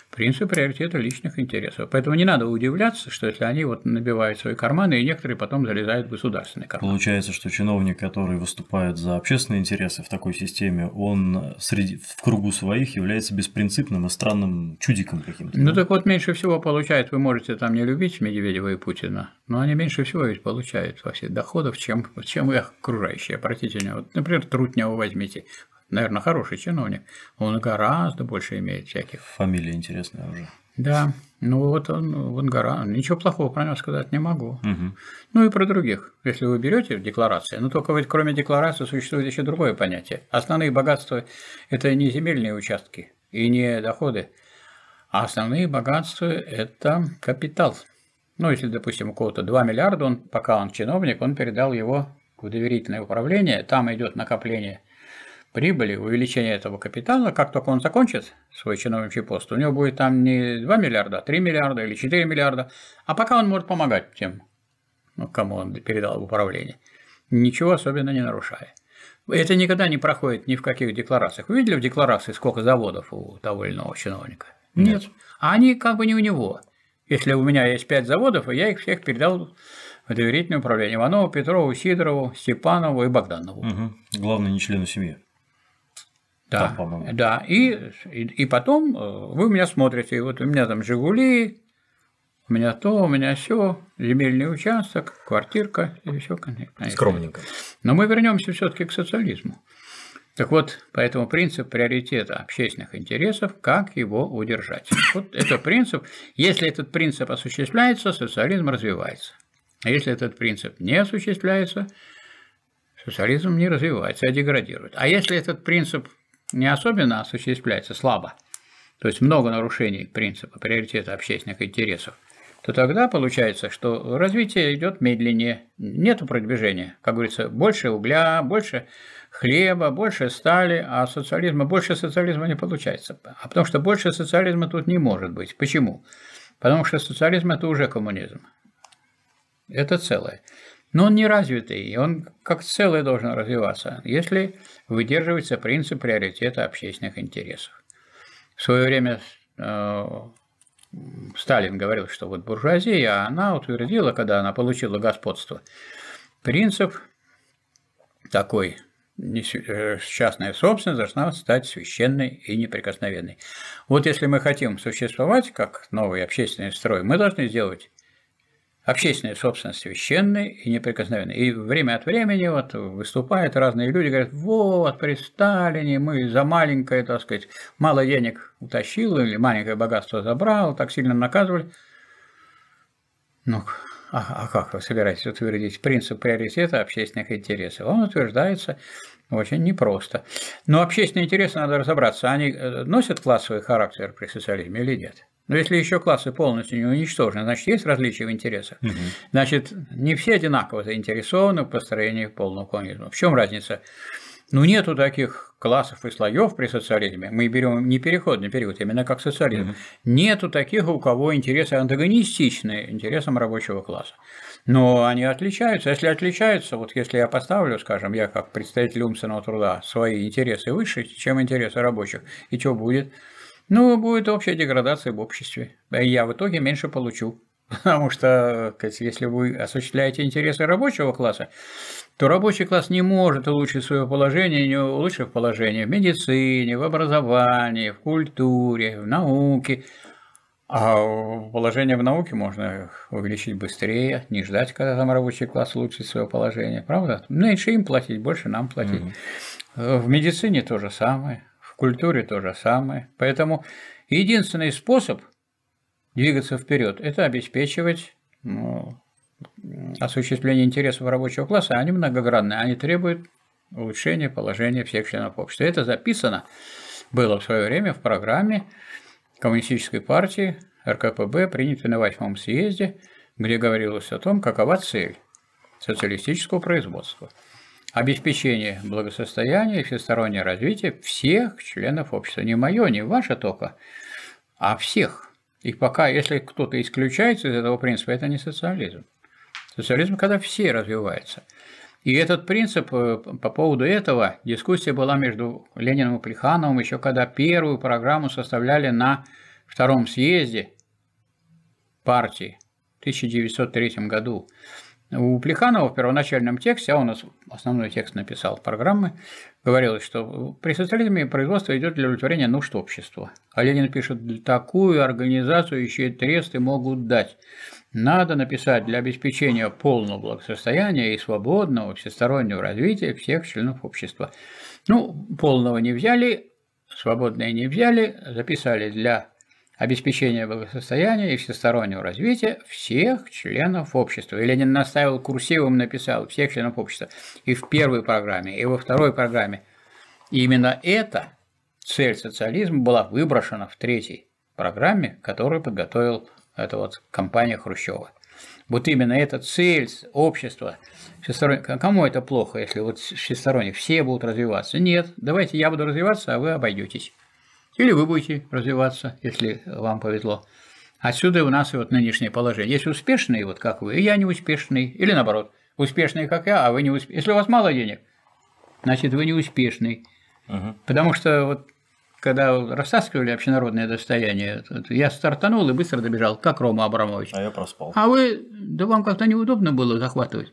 Принцип приоритета личных интересов. Поэтому не надо удивляться, что если они вот набивают свои карманы, и некоторые потом залезают в государственные карманы Получается, что чиновник, который выступает за общественные интересы в такой системе, он среди, в кругу своих является беспринципным и странным чудиком каким-то. Ну да? так вот, меньше всего получает, вы можете там не любить Медведева и Путина, но они меньше всего ведь получают во всех доходов, чем, чем их окружающие, простите обычно. Вот, например, Трутнева возьмите. Наверное, хороший чиновник. Он гораздо больше имеет всяких. Фамилия интересная уже. Да, ну вот он, он гора. Ничего плохого про него сказать не могу. Угу. Ну и про других. Если вы берете декларации, но ну, только ведь кроме декларации существует еще другое понятие. Основные богатства – это не земельные участки и не доходы, а основные богатства – это капитал. Ну, если, допустим, у кого-то 2 миллиарда, он, пока он чиновник, он передал его в доверительное управление, там идет накопление прибыли, увеличение этого капитала, как только он закончит свой чиновничий пост, у него будет там не 2 миллиарда, а 3 миллиарда или 4 миллиарда, а пока он может помогать тем, ну, кому он передал в управление, ничего особенно не нарушая. Это никогда не проходит ни в каких декларациях. Вы видели в декларации, сколько заводов у того или иного чиновника? Нет. Нет. А они как бы не у него. Если у меня есть пять заводов, и я их всех передал в доверительное управление Иванову, Петрову, Сидорову, Степанову и Богданову. Угу. Главное, не члену семьи. Да, так, да. И, и, и потом э, вы меня смотрите, и вот у меня там «Жигули», у меня то, у меня все, земельный участок, квартирка и все, конечно. Скромненько. Но мы вернемся все-таки к социализму. Так вот, поэтому принцип приоритета общественных интересов, как его удержать. Вот это принцип, если этот принцип осуществляется, социализм развивается. А если этот принцип не осуществляется, социализм не развивается, а деградирует. А если этот принцип не особенно осуществляется, слабо, то есть много нарушений принципа приоритета общественных интересов, то тогда получается, что развитие идет медленнее, нету продвижения. Как говорится, больше угля, больше хлеба, больше стали, а социализма, больше социализма не получается. А потому что больше социализма тут не может быть. Почему? Потому что социализм – это уже коммунизм. Это целое. Но он не развитый, и он как целое должен развиваться, если выдерживается принцип приоритета общественных интересов. В свое время э, Сталин говорил, что вот буржуазия, а она утвердила, когда она получила господство, принцип такой, э, частная собственность должна стать священной и неприкосновенной. Вот если мы хотим существовать как новый общественный строй, мы должны сделать общественной собственности священной и неприкосновенной. И время от времени вот выступают разные люди, говорят, вот при Сталине мы за маленькое, так сказать, мало денег утащил или маленькое богатство забрал, так сильно наказывали. Ну, а, а как вы собираетесь утвердить принцип приоритета общественных интересов? Он утверждается очень непросто. Но общественные интересы надо разобраться, они э, носят классовый характер при социализме или нет? Но если еще классы полностью не уничтожены, значит, есть различия в интересах. Угу. Значит, не все одинаково заинтересованы в построении полного коммунизма. В чем разница? Ну, нету таких классов и слоев при социализме. Мы берем не переходный период, именно как социализм. Угу. Нету таких, у кого интересы антагонистичны интересам рабочего класса. Но они отличаются. Если отличаются, вот если я поставлю, скажем, я как представитель умственного труда, свои интересы выше, чем интересы рабочих, и что будет? Ну, будет общая деградация в обществе. и э, Я в итоге меньше получу. Потому что, если вы осуществляете интересы рабочего класса, то рабочий класс не может улучшить свое положение, не улучшив положение в медицине, в образовании, в культуре, в науке. А положение в науке можно увеличить быстрее, не ждать, когда там рабочий класс улучшит свое положение, правда? Меньше им платить, больше нам платить. mm В медицине то же самое культуре то же самое. Поэтому единственный способ двигаться вперед – это обеспечивать ну, осуществление интересов рабочего класса. Они многогранные, они требуют улучшения положения всех членов общества. Это записано было в свое время в программе Коммунистической партии РКПБ, принятой на восьмом съезде, где говорилось о том, какова цель социалистического производства – обеспечение благосостояния и всестороннее развитие всех членов общества. Не мое, не ваше только, а всех. И пока, если кто-то исключается из этого принципа, это не социализм. Социализм, когда все развиваются. И этот принцип, э, по поводу этого, дискуссия была между Лениным и Плехановым, еще когда первую программу составляли на втором съезде партии в 1903 году. У Плеханова в первоначальном тексте, а у нас основной текст написал программы, говорилось, что при социализме производство идет для удовлетворения нужд общества. А Ленин пишет, такую организацию еще и тресты могут дать. Надо написать для обеспечения полного благосостояния и свободного всестороннего развития всех членов общества. Ну, полного не взяли, свободное не взяли, записали для обеспечения благосостояния и всестороннего развития всех членов общества. И Ленин наставил курсивом, написал всех членов общества и в первой программе, и во второй программе. И именно эта цель социализма была выброшена в третьей программе, которую подготовил эта вот компания Хрущева. Вот именно эта цель общества, всесторонне, кому это плохо, если вот всесторонне все будут развиваться? Нет, давайте я буду развиваться, а вы обойдетесь. Или вы будете развиваться, если вам повезло. Отсюда у нас вот нынешнее положение. Есть успешные, вот как вы, и я успешный, или наоборот, успешные, как я, а вы не успешный. Если у вас мало денег, значит, вы неуспешный. Угу. Потому что вот когда растаскивали общенародное достояние, я стартанул и быстро добежал, как Рома Абрамович. А я проспал. А вы, да вам как-то неудобно было захватывать.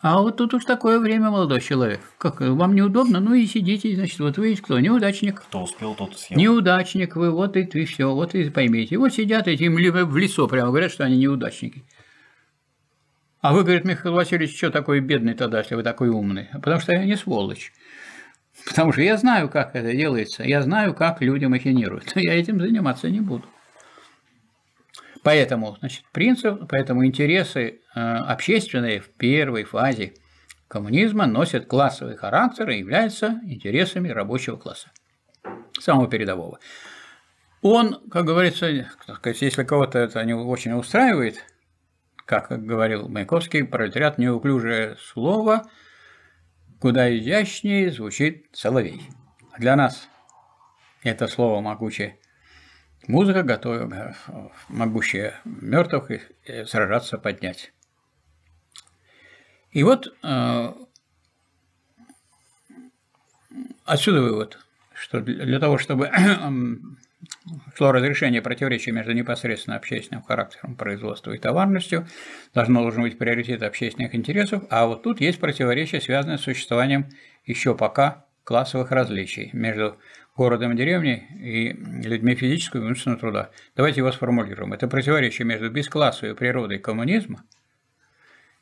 А вот тут уж такое время, молодой человек. Как, вам неудобно? Ну и сидите, значит, вот вы есть кто? Неудачник. Кто успел, тот и съел. Неудачник вы, вот и ты все, вот и поймите. Вот сидят эти им в лицо прямо, говорят, что они неудачники. А вы, говорит, Михаил Васильевич, что такой бедный тогда, если вы такой умный? Потому что я не сволочь. Потому что я знаю, как это делается, я знаю, как люди махинируют. Я этим заниматься не буду. Поэтому, значит, принцип, поэтому интересы э, общественные в первой фазе коммунизма носят классовый характер и являются интересами рабочего класса, самого передового. Он, как говорится, если кого-то это не очень устраивает, как говорил Маяковский, пролетариат неуклюжее слово, куда изящнее звучит соловей. Для нас это слово могучее Музыка готовит э, могущее мертвых и э, сражаться поднять. И вот э, отсюда вывод, что для того, чтобы шло разрешение противоречия между непосредственно общественным характером производства и товарностью, должно должен быть приоритет общественных интересов, а вот тут есть противоречие, связанное с существованием еще пока классовых различий между городом и деревней и людьми физического и умственного труда. Давайте его сформулируем. Это противоречие между бесклассовой природой коммунизма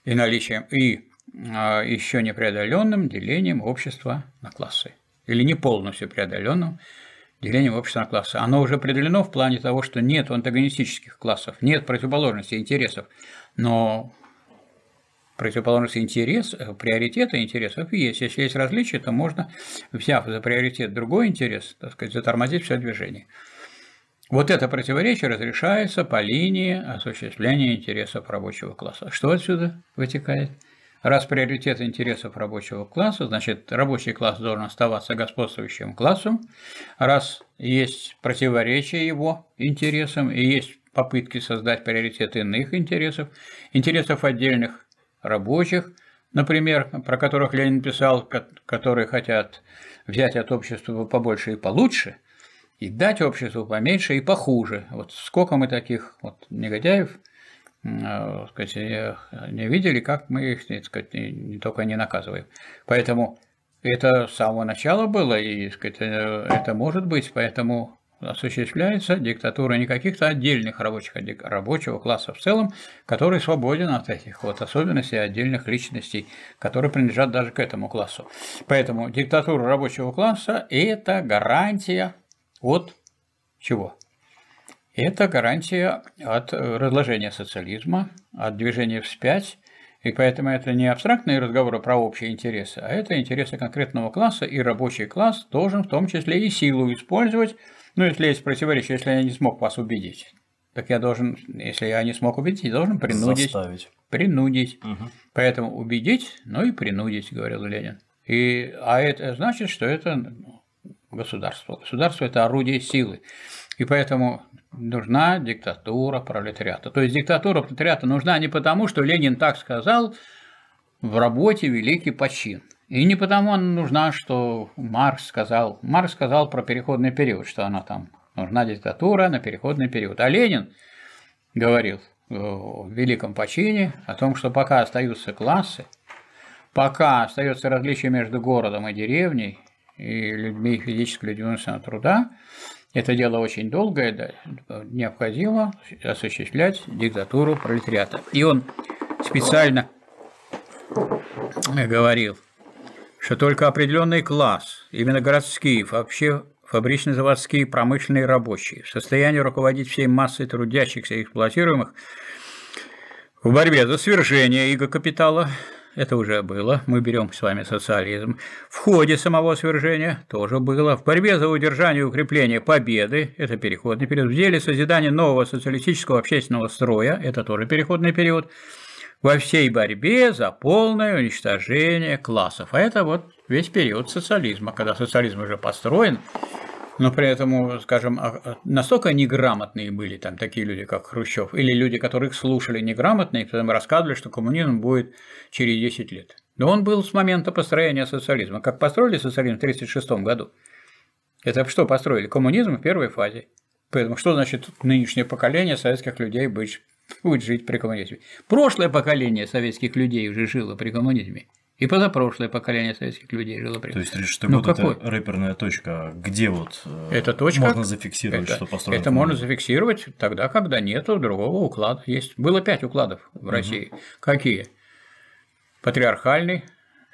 и наличием и а, еще непреодоленным делением общества на классы. Или не полностью преодоленным делением общества на классы. Оно уже определено в плане того, что нет антагонистических классов, нет противоположности интересов, но Противоположность интерес, э, приоритета интересов есть. Если есть различия, то можно, взяв за приоритет другой интерес, так сказать, затормозить все движение. Вот это противоречие разрешается по линии осуществления интересов рабочего класса. Что отсюда вытекает? Раз приоритет интересов рабочего класса, значит, рабочий класс должен оставаться господствующим классом. Раз есть противоречие его интересам и есть попытки создать приоритет иных интересов, интересов отдельных рабочих, например, про которых Ленин писал, которые хотят взять от общества побольше и получше, и дать обществу поменьше и похуже. Вот сколько мы таких вот негодяев э, э, не видели, как мы их так не только не наказываем. Поэтому это с самого начала было, и сказать, э, это может быть, поэтому осуществляется диктатура не каких-то отдельных рабочих, а рабочего класса в целом, который свободен от этих вот особенностей отдельных личностей, которые принадлежат даже к этому классу. Поэтому диктатура рабочего класса – это гарантия от чего? Это гарантия от э, разложения социализма, от движения вспять, и поэтому это не абстрактные разговоры про общие интересы, а это интересы конкретного класса, и рабочий класс должен в том числе и силу использовать ну, если есть противоречие, если я не смог вас убедить, так я должен, если я не смог убедить, я должен принудить. Заставить. Принудить. Угу. Поэтому убедить, ну и принудить, говорил Ленин. И, а это значит, что это ну, государство. Государство – это орудие силы. И поэтому нужна диктатура пролетариата. То есть диктатура пролетариата нужна не потому, что Ленин так сказал в работе «Великий почин», и не потому она нужна, что Маркс сказал. Маркс сказал про переходный период, что она там нужна диктатура на переходный период. А Ленин говорил э, в великом почине о том, что пока остаются классы, пока остается различие между городом и деревней, и людьми физической на труда, это дело очень долгое, да, необходимо осуществлять диктатуру пролетариата. И он специально говорил что только определенный класс, именно городские, вообще фабрично-заводские, промышленные рабочие, в состоянии руководить всей массой трудящихся и эксплуатируемых в борьбе за свержение иго капитала, это уже было, мы берем с вами социализм, в ходе самого свержения тоже было, в борьбе за удержание и укрепление победы, это переходный период, в деле созидания нового социалистического общественного строя, это тоже переходный период, во всей борьбе за полное уничтожение классов. А это вот весь период социализма, когда социализм уже построен, но при этом, скажем, а, а, настолько неграмотные были там такие люди, как Хрущев, или люди, которых слушали неграмотные, и потом рассказывали, что коммунизм будет через 10 лет. Но он был с момента построения социализма. Как построили социализм в 1936 году? Это что построили? Коммунизм в первой фазе. Поэтому что значит нынешнее поколение советских людей быть будет жить при коммунизме. Прошлое поколение советских людей уже жило при коммунизме. И позапрошлое поколение советских людей жило при То есть что, ну, год какой? это рэперная точка, где вот э, это точка, можно зафиксировать, это, что построено. Это можно зафиксировать тогда, когда нету другого уклада. Есть. Было пять укладов в России. Угу. Какие? Патриархальный,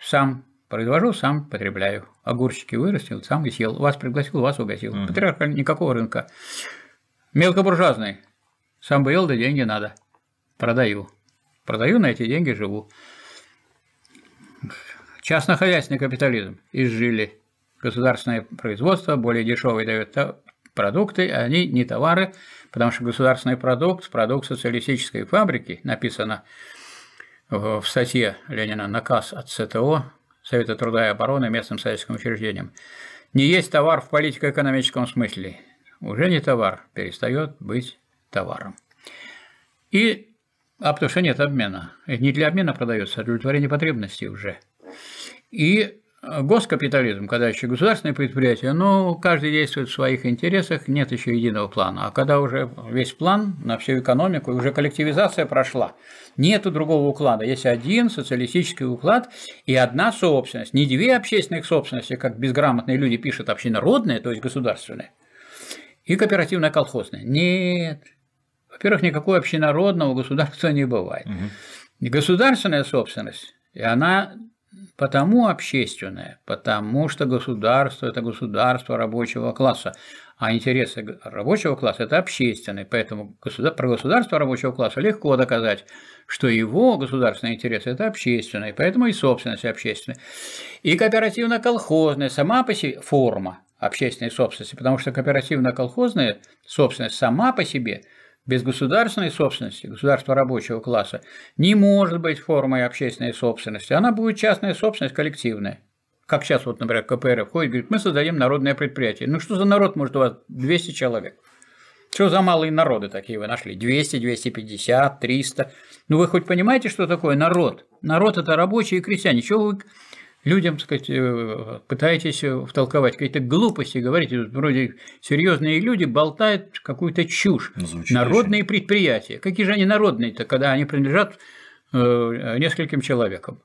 сам произвожу, сам потребляю. Огурчики вырастил, сам и съел. Вас пригласил, вас угасил. Угу. Патриархальный, никакого рынка. Мелкобуржуазный, сам был, да деньги надо. Продаю. Продаю, на эти деньги живу. Частнохозяйственный хозяйственный капитализм. Изжили. Государственное производство более дешевое дает продукты, а они не товары, потому что государственный продукт, продукт социалистической фабрики, написано в статье Ленина «Наказ от СТО Совета труда и обороны местным советским учреждениям», не есть товар в политико-экономическом смысле. Уже не товар, перестает быть товаром. И, а потому что нет обмена. Не для обмена продается, а для удовлетворения потребностей уже. И э, госкапитализм, когда еще государственное предприятие, ну, каждый действует в своих интересах, нет еще единого плана. А когда уже весь план на всю экономику, уже коллективизация прошла, нету другого уклада. Есть один социалистический уклад и одна собственность. Не две общественных собственности, как безграмотные люди пишут, общенародные, то есть государственные, и кооперативно-колхозные. Нет, во-первых, никакого общенародного государства не бывает. Угу. Государственная собственность, и она потому общественная, потому что государство – это государство рабочего класса, а интересы рабочего класса – это общественные, поэтому государ... про государство рабочего класса легко доказать, что его государственные интересы – это общественные, поэтому и собственность общественная. И кооперативно-колхозная сама по себе форма общественной собственности, потому что кооперативно-колхозная собственность сама по себе – без государственной собственности, государства рабочего класса, не может быть формой общественной собственности. Она будет частная собственность коллективная. Как сейчас, вот, например, КПРФ ходит, говорит, мы создаем народное предприятие. Ну что за народ может у вас 200 человек? Что за малые народы такие вы нашли? 200, 250, 300. Ну вы хоть понимаете, что такое народ? Народ – это рабочие и крестьяне. Чего вы людям, так сказать, э, пытаетесь э, втолковать какие-то глупости, говорите, вроде серьезные люди болтают какую-то чушь. Ну, звучит народные очень. предприятия. Какие же они народные-то, когда они принадлежат э, нескольким человекам?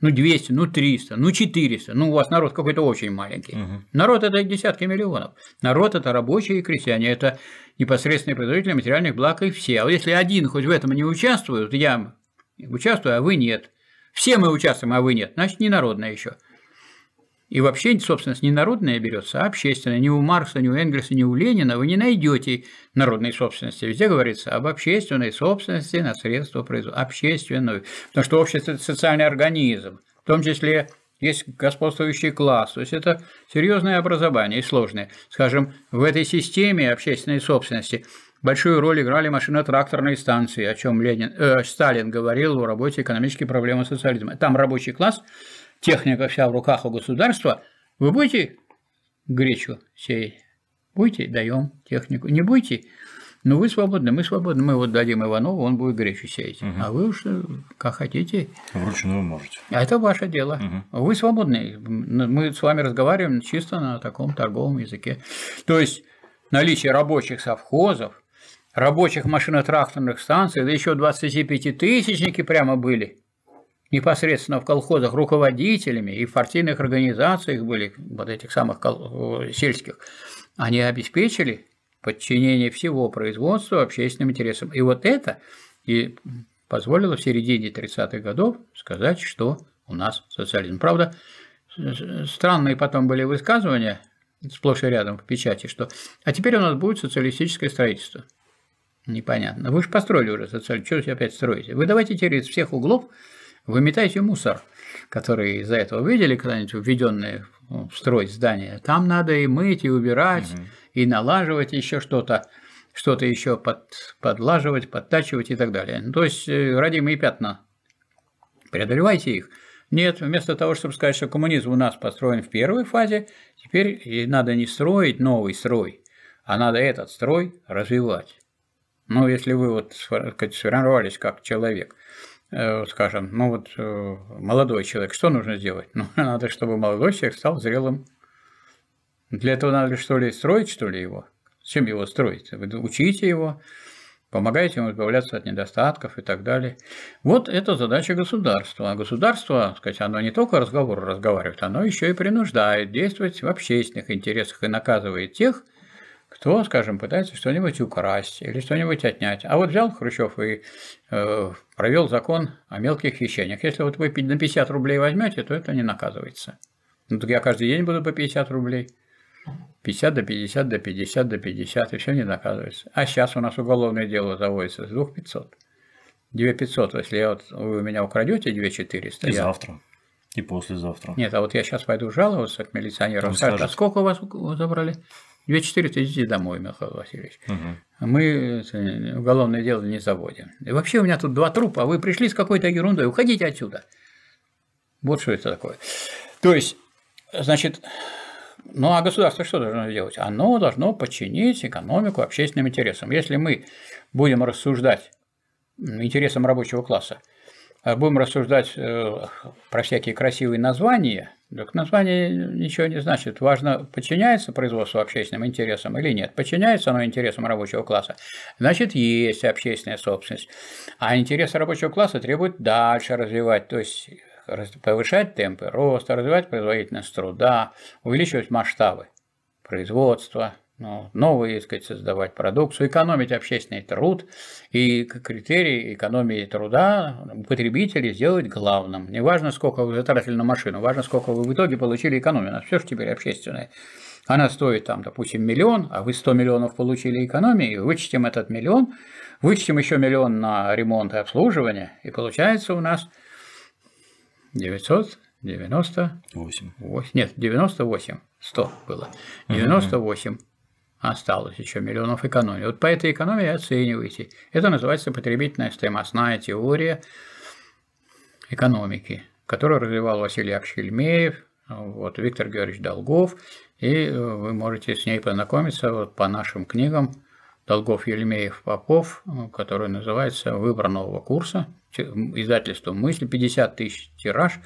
Ну, 200, ну, 300, ну, 400. Ну, у вас народ какой-то очень маленький. Угу. Народ – это десятки миллионов. Народ – это рабочие и крестьяне. Это непосредственные производители материальных благ и все. А если один хоть в этом не участвует, я участвую, а вы нет – все мы участвуем, а вы нет, значит, не народное еще. И вообще, собственность не народная берется, а общественная. Ни у Маркса, ни у Энгельса, ни у Ленина вы не найдете народной собственности. Везде говорится об общественной собственности на средства производства. Общественную. Потому что общество – это социальный организм. В том числе есть господствующий класс. То есть это серьезное образование и сложное. Скажем, в этой системе общественной собственности – Большую роль играли машино-тракторные станции, о чем Ленин, э, Сталин говорил в работе «Экономические проблемы социализма». Там рабочий класс, техника вся в руках у государства. Вы будете гречу сеять? Будете? Даем технику. Не будете? Ну, вы свободны, мы свободны. Мы вот дадим Иванову, он будет гречу сеять. Угу. А вы уж э, как хотите. Вручную можете. А это ваше дело. Угу. Вы свободны. Мы с вами разговариваем чисто на таком торговом языке. То есть наличие рабочих совхозов, рабочих машино-тракторных станций, да еще 25-тысячники прямо были. Непосредственно в колхозах руководителями и в партийных организациях были, вот этих самых э, сельских. Они обеспечили подчинение всего производства общественным интересам. И вот это и позволило в середине 30-х годов сказать, что у нас социализм. Правда, странные потом были высказывания сплошь и рядом в печати, что «а теперь у нас будет социалистическое строительство». Непонятно. Вы же построили уже социальную, что вы опять строите? Вы давайте теперь из всех углов выметайте мусор, который из-за этого видели когда-нибудь введенные в строй здания. Там надо и мыть, и убирать, угу. и налаживать еще что-то, что-то еще под, подлаживать, подтачивать и так далее. Ну, то есть э, родимые пятна. Преодолевайте их. Нет, вместо того, чтобы сказать, что коммунизм у нас построен в первой фазе, теперь надо не строить новый строй, а надо этот строй развивать. Ну, если вы вот сказать, сформировались как человек, э, скажем, ну вот э, молодой человек, что нужно сделать? Ну, надо, чтобы молодой человек стал зрелым. Для этого надо что ли строить, что ли, его? С чем его строить? Вы учите его, помогаете ему избавляться от недостатков и так далее. Вот это задача государства. А государство, сказать, оно не только разговор разговаривает, оно еще и принуждает действовать в общественных интересах и наказывает тех, кто, скажем, пытается что-нибудь украсть или что-нибудь отнять. А вот взял Хрущев и э, провел закон о мелких хищениях. Если вот вы на 50 рублей возьмете, то это не наказывается. Ну так я каждый день буду по 50 рублей. 50 до 50 до 50 до 50, и все не наказывается. А сейчас у нас уголовное дело заводится с 500, 2500. 500, если я вот, вы у меня украдете 400. И я... завтра. И послезавтра. Нет, а вот я сейчас пойду жаловаться к милиционеру. Он скажет, а сколько у вас забрали? 2-4 тысячи домой, Михаил Васильевич. Угу. Мы э, уголовное дело не заводим. И вообще у меня тут два трупа, а вы пришли с какой-то ерундой, уходите отсюда. Вот что это такое. То есть, значит, ну а государство что должно делать? Оно должно подчинить экономику общественным интересам. Если мы будем рассуждать интересам рабочего класса, э, будем рассуждать э, про всякие красивые названия, так название ничего не значит. Важно, подчиняется производство общественным интересам или нет. Подчиняется оно интересам рабочего класса, значит, есть общественная собственность. А интересы рабочего класса требуют дальше развивать, то есть повышать темпы роста, развивать производительность труда, увеличивать масштабы производства, ну, новые, так сказать, создавать продукцию, экономить общественный труд и критерий экономии труда потребители сделать главным. Не важно, сколько вы затратили на машину, важно, сколько вы в итоге получили экономию. У нас все же теперь общественное. Она стоит там, допустим, миллион, а вы 100 миллионов получили экономии, вычтем этот миллион, вычтем еще миллион на ремонт и обслуживание, и получается у нас 900 98. 8. Нет, 98. 100 было. 98 осталось еще миллионов экономий. Вот по этой экономии оценивайте. Это называется потребительная стоимостная теория экономики, которую развивал Василий Акшельмеев, вот, Виктор Георгиевич Долгов, и э, вы можете с ней познакомиться вот, по нашим книгам Долгов, Ельмеев, Попов, которая называется «Выбор нового курса», издательство «Мысль», 50 тысяч тираж,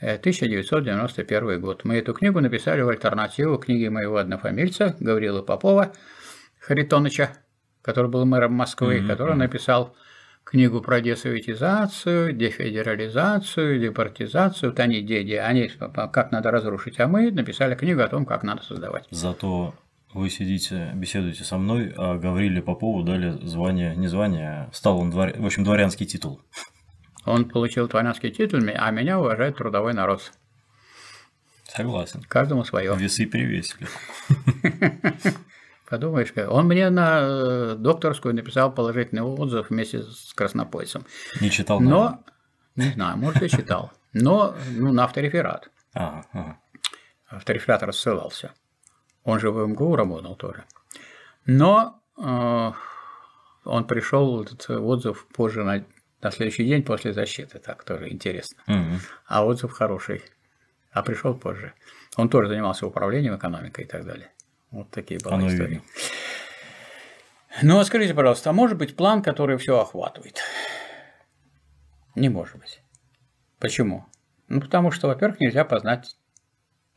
1991 год. Мы эту книгу написали в альтернативу книги моего однофамильца Гаврила Попова Харитоныча, который был мэром Москвы, mm-hmm. который написал книгу про десоветизацию, дефедерализацию, депортизацию, Вот они деди, а, они как надо разрушить, а мы написали книгу о том, как надо создавать. Зато вы сидите, беседуете со мной, а Гавриле Попову дали звание, не звание, а стал он, дворя... в общем, дворянский титул. Он получил дворянский титул, а меня уважает трудовой народ. Согласен. Каждому свое. Весы перевесили. Подумаешь, он мне на э, докторскую написал положительный отзыв вместе с краснопольцем. Не читал? Но, не знаю, может, и читал. Но ну, на автореферат. А, а. Автореферат рассылался. Он же в МГУ работал тоже. Но э, он пришел, этот отзыв позже на на следующий день после защиты, так тоже интересно. Угу. А отзыв хороший, а пришел позже. Он тоже занимался управлением, экономикой и так далее. Вот такие были истории. Ну, а скажите, пожалуйста, а может быть план, который все охватывает? Не может быть. Почему? Ну, потому что, во-первых, нельзя познать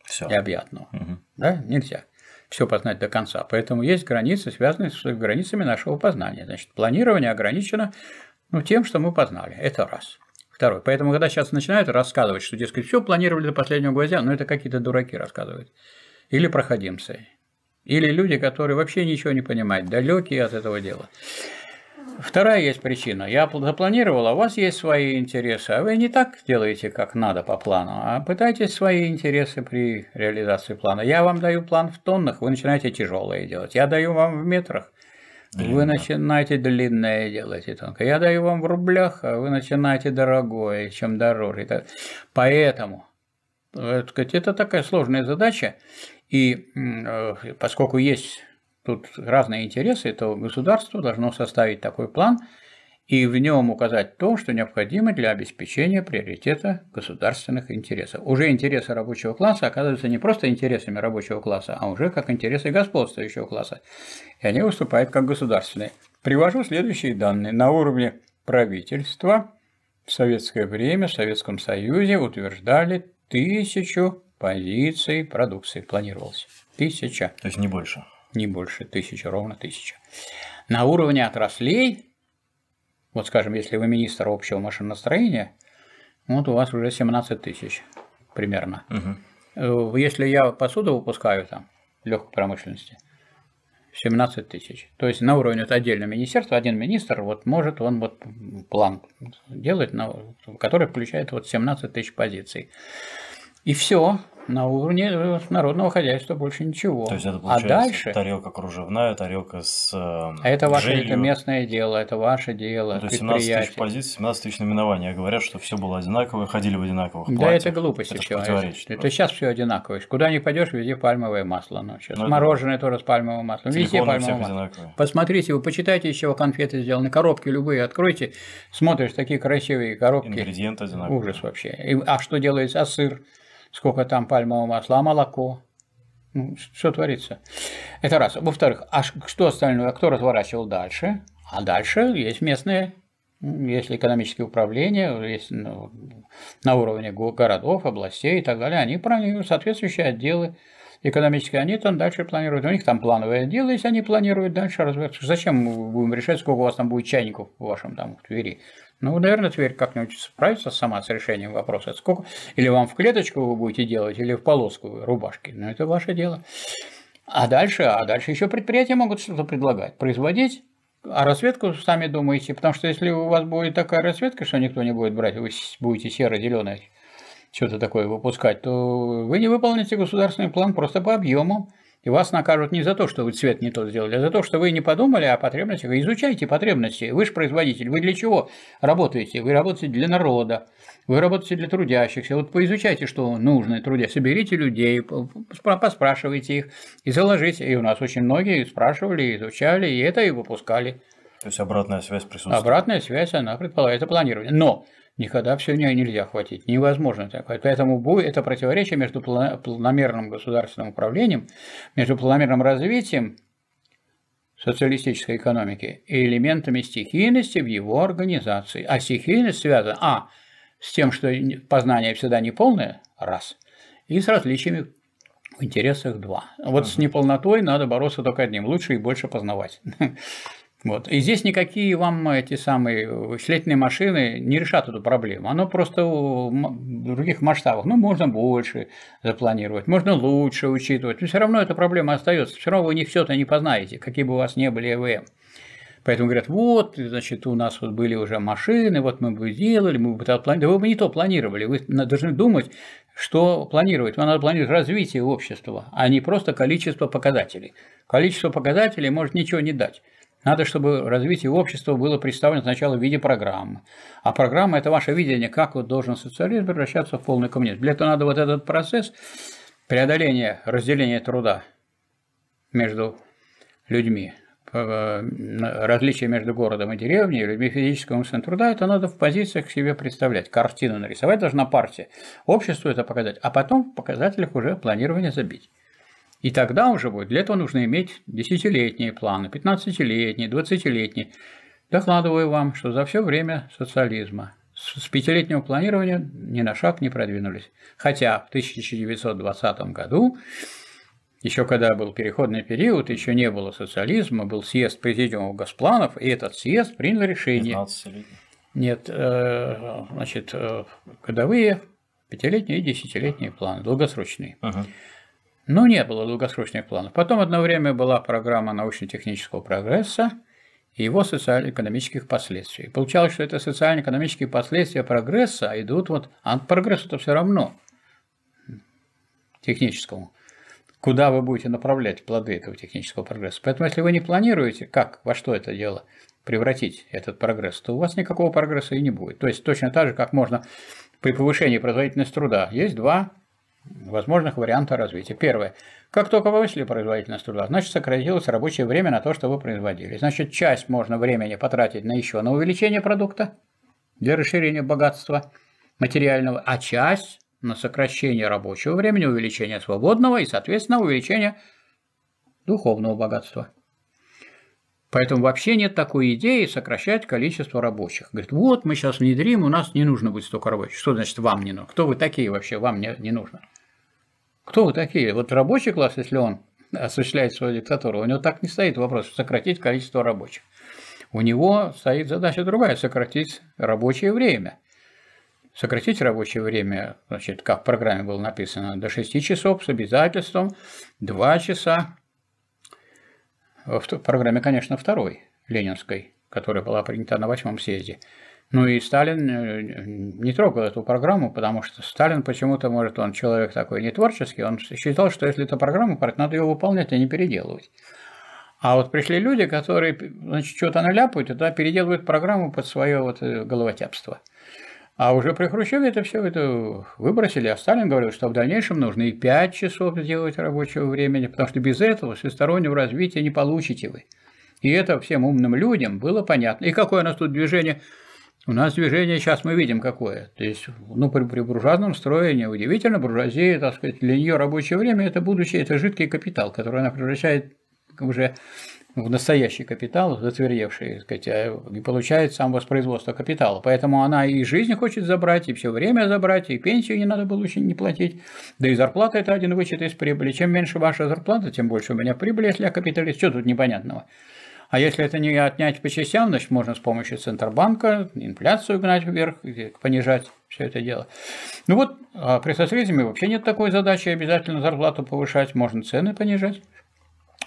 все. необъятного. Угу. Да? Нельзя все познать до конца. Поэтому есть границы, связанные с границами нашего познания. Значит, планирование ограничено ну, тем, что мы познали. Это раз. Второй. Поэтому, когда сейчас начинают рассказывать, что, дескать, все планировали до последнего гвоздя, но ну, это какие-то дураки рассказывают. Или проходимцы. Или люди, которые вообще ничего не понимают, далекие от этого дела. Вторая есть причина. Я запланировал, а у вас есть свои интересы, а вы не так делаете, как надо по плану, а пытаетесь свои интересы при реализации плана. Я вам даю план в тоннах, вы начинаете тяжелые делать. Я даю вам в метрах, Длинное. Вы начинаете длинное делать и тонкое. Я даю вам в рублях, а вы начинаете дорогое, чем дороже. поэтому это такая сложная задача. И э, поскольку есть тут разные интересы, то государство должно составить такой план – и в нем указать то, что необходимо для обеспечения приоритета государственных интересов. Уже интересы рабочего класса оказываются не просто интересами рабочего класса, а уже как интересы господствующего класса, и они выступают как государственные. Привожу следующие данные. На уровне правительства в советское время в Советском Союзе утверждали тысячу позиций продукции планировалось. Тысяча. То есть не больше. Не больше, тысяча, ровно тысяча. На уровне отраслей вот скажем, если вы министр общего машиностроения, вот у вас уже 17 тысяч примерно. Угу. Если я посуду выпускаю там, легкой промышленности, 17 тысяч. То есть на уровне вот отдельного министерства один министр вот может он вот план делать, который включает вот 17 тысяч позиций. И все, на уровне э, народного хозяйства больше ничего. То есть это а получается а дальше... тарелка кружевная, тарелка с э, А это ваше это местное дело, это ваше дело, ну, То есть 17 тысяч позиций, 17 тысяч номинований. Говорят, что все было одинаково, ходили в одинаковых платьях. Да, это глупость это Это, это сейчас все одинаковое. Куда не пойдешь, везде пальмовое масло. Ну, сейчас ну, мороженое это... тоже с пальмовым маслом. Везде пальмовое масло. Одинаковые. Посмотрите, вы почитайте, из чего конфеты сделаны. Коробки любые откройте, смотришь, такие красивые коробки. Ингредиенты одинаковые. Ужас вообще. И, а что делается? А сыр? сколько там пальмового масла, молоко. Ну, что творится? Это раз. Во-вторых, а что остальное? Кто разворачивал дальше? А дальше есть местные, есть экономические управления, есть ну, на уровне городов, областей и так далее. Они планируют соответствующие отделы экономические. Они там дальше планируют. У них там плановое отделы, если они планируют дальше развиваться. Зачем мы будем решать, сколько у вас там будет чайников в вашем там в Твери? Ну, наверное, теперь как-нибудь справиться сама с решением вопроса. Это сколько? Или вам в клеточку вы будете делать, или в полоску рубашки. Но ну, это ваше дело. А дальше, а дальше еще предприятия могут что-то предлагать. Производить а расцветку сами думаете, потому что если у вас будет такая расцветка, что никто не будет брать, вы будете серо-зеленое что-то такое выпускать, то вы не выполните государственный план просто по объему. И вас накажут не за то, что вы цвет не тот сделали, а за то, что вы не подумали о потребностях. Изучайте потребности. Вы же производитель. Вы для чего работаете? Вы работаете для народа. Вы работаете для трудящихся. Вот поизучайте, что нужно трудя. Соберите людей, поспрашивайте их и заложите. И у нас очень многие спрашивали, изучали, и это и выпускали. То есть обратная связь присутствует. Обратная связь, она предполагает планирование. Но Никогда все не, нельзя хватить. Невозможно так. Поэтому будет это противоречие между планомерным государственным управлением, между планомерным развитием социалистической экономики и элементами стихийности в его организации. А стихийность связана, а, с тем, что познание всегда неполное, раз, и с различиями в интересах, два. Вот uh-huh. с неполнотой надо бороться только одним, лучше и больше познавать. Вот. И здесь никакие вам эти самые вычислительные машины не решат эту проблему. Оно просто в других масштабах. Ну, можно больше запланировать, можно лучше учитывать. Но все равно эта проблема остается. Все равно вы не все-то не познаете, какие бы у вас не были ЭВМ. Поэтому говорят, вот, значит, у нас вот были уже машины, вот мы бы сделали, мы бы это планировали. Да вы бы не то планировали, вы должны думать, что планировать. Вам надо планировать развитие общества, а не просто количество показателей. Количество показателей может ничего не дать. Надо, чтобы развитие общества было представлено сначала в виде программы. А программа – это ваше видение, как вот должен социализм превращаться в полный коммунизм. Для этого надо вот этот процесс преодоления разделения труда между людьми, э, различия между городом и деревней, людьми физического умственного труда, это надо в позициях себе представлять. Картину нарисовать должна партия. Обществу это показать, а потом в показателях уже планирование забить. И тогда уже будет, для этого нужно иметь десятилетние планы, 15-летние, 20-летние. Докладываю вам, что за все время социализма с пятилетнего планирования ни на шаг не продвинулись. Хотя в 1920 году, еще когда был переходный период, еще не было социализма, был съезд президиума Госпланов, и этот съезд принял решение. Нет, э, значит, э, годовые, пятилетние и десятилетние планы, долгосрочные. Uh -huh. Но не было долгосрочных планов. Потом одно время была программа научно-технического прогресса и его социально-экономических последствий. Получалось, что это социально-экономические последствия прогресса идут вот... А прогрессу-то все равно техническому. Куда вы будете направлять плоды этого технического прогресса. Поэтому если вы не планируете, как, во что это дело превратить этот прогресс, то у вас никакого прогресса и не будет. То есть точно так же, как можно при повышении производительности труда. Есть два возможных вариантов развития. Первое. Как только повысили производительность труда, значит сократилось рабочее время на то, что вы производили. Значит, часть можно времени потратить на еще на увеличение продукта для расширения богатства материального, а часть на сокращение рабочего времени, увеличение свободного и, соответственно, увеличение духовного богатства. Поэтому вообще нет такой идеи сокращать количество рабочих. Говорит, вот мы сейчас внедрим, у нас не нужно будет столько рабочих. Что значит вам не нужно? Кто вы такие вообще? Вам не, не нужно. Кто вы такие? Вот рабочий класс, если он осуществляет свою диктатуру, у него так не стоит вопрос сократить количество рабочих. У него стоит задача другая – сократить рабочее время. Сократить рабочее время, значит, как в программе было написано, до 6 часов с обязательством, 2 часа. В программе, конечно, второй, ленинской, которая была принята на восьмом съезде. Ну и Сталин э, не трогал эту программу, потому что Сталин почему-то, может, он человек такой не творческий, он считал, что если это программа, надо ее выполнять, а не переделывать. А вот пришли люди, которые значит, что-то наляпают и да, переделывают программу под свое вот э, головотяпство. А уже при Хрущеве это все это выбросили, а Сталин говорил, что в дальнейшем нужно и 5 часов сделать рабочего времени, потому что без этого всестороннего развития не получите вы. И это всем умным людям было понятно. И какое у нас тут движение у нас движение сейчас мы видим какое. То есть, ну, при, при буржуазном строе неудивительно, буржуазия, так сказать, для нее рабочее время – это будущее, это жидкий капитал, который она превращает уже в настоящий капитал, затвердевший, сказать, и а получает сам воспроизводство капитала. Поэтому она и жизнь хочет забрать, и все время забрать, и пенсию не надо было очень не платить. Да и зарплата – это один вычет из прибыли. Чем меньше ваша зарплата, тем больше у меня прибыли, если я капиталист. Что тут непонятного? А если это не отнять по частям, значит, можно с помощью Центробанка инфляцию гнать вверх, понижать все это дело. Ну вот, а при социализме вообще нет такой задачи обязательно зарплату повышать, можно цены понижать.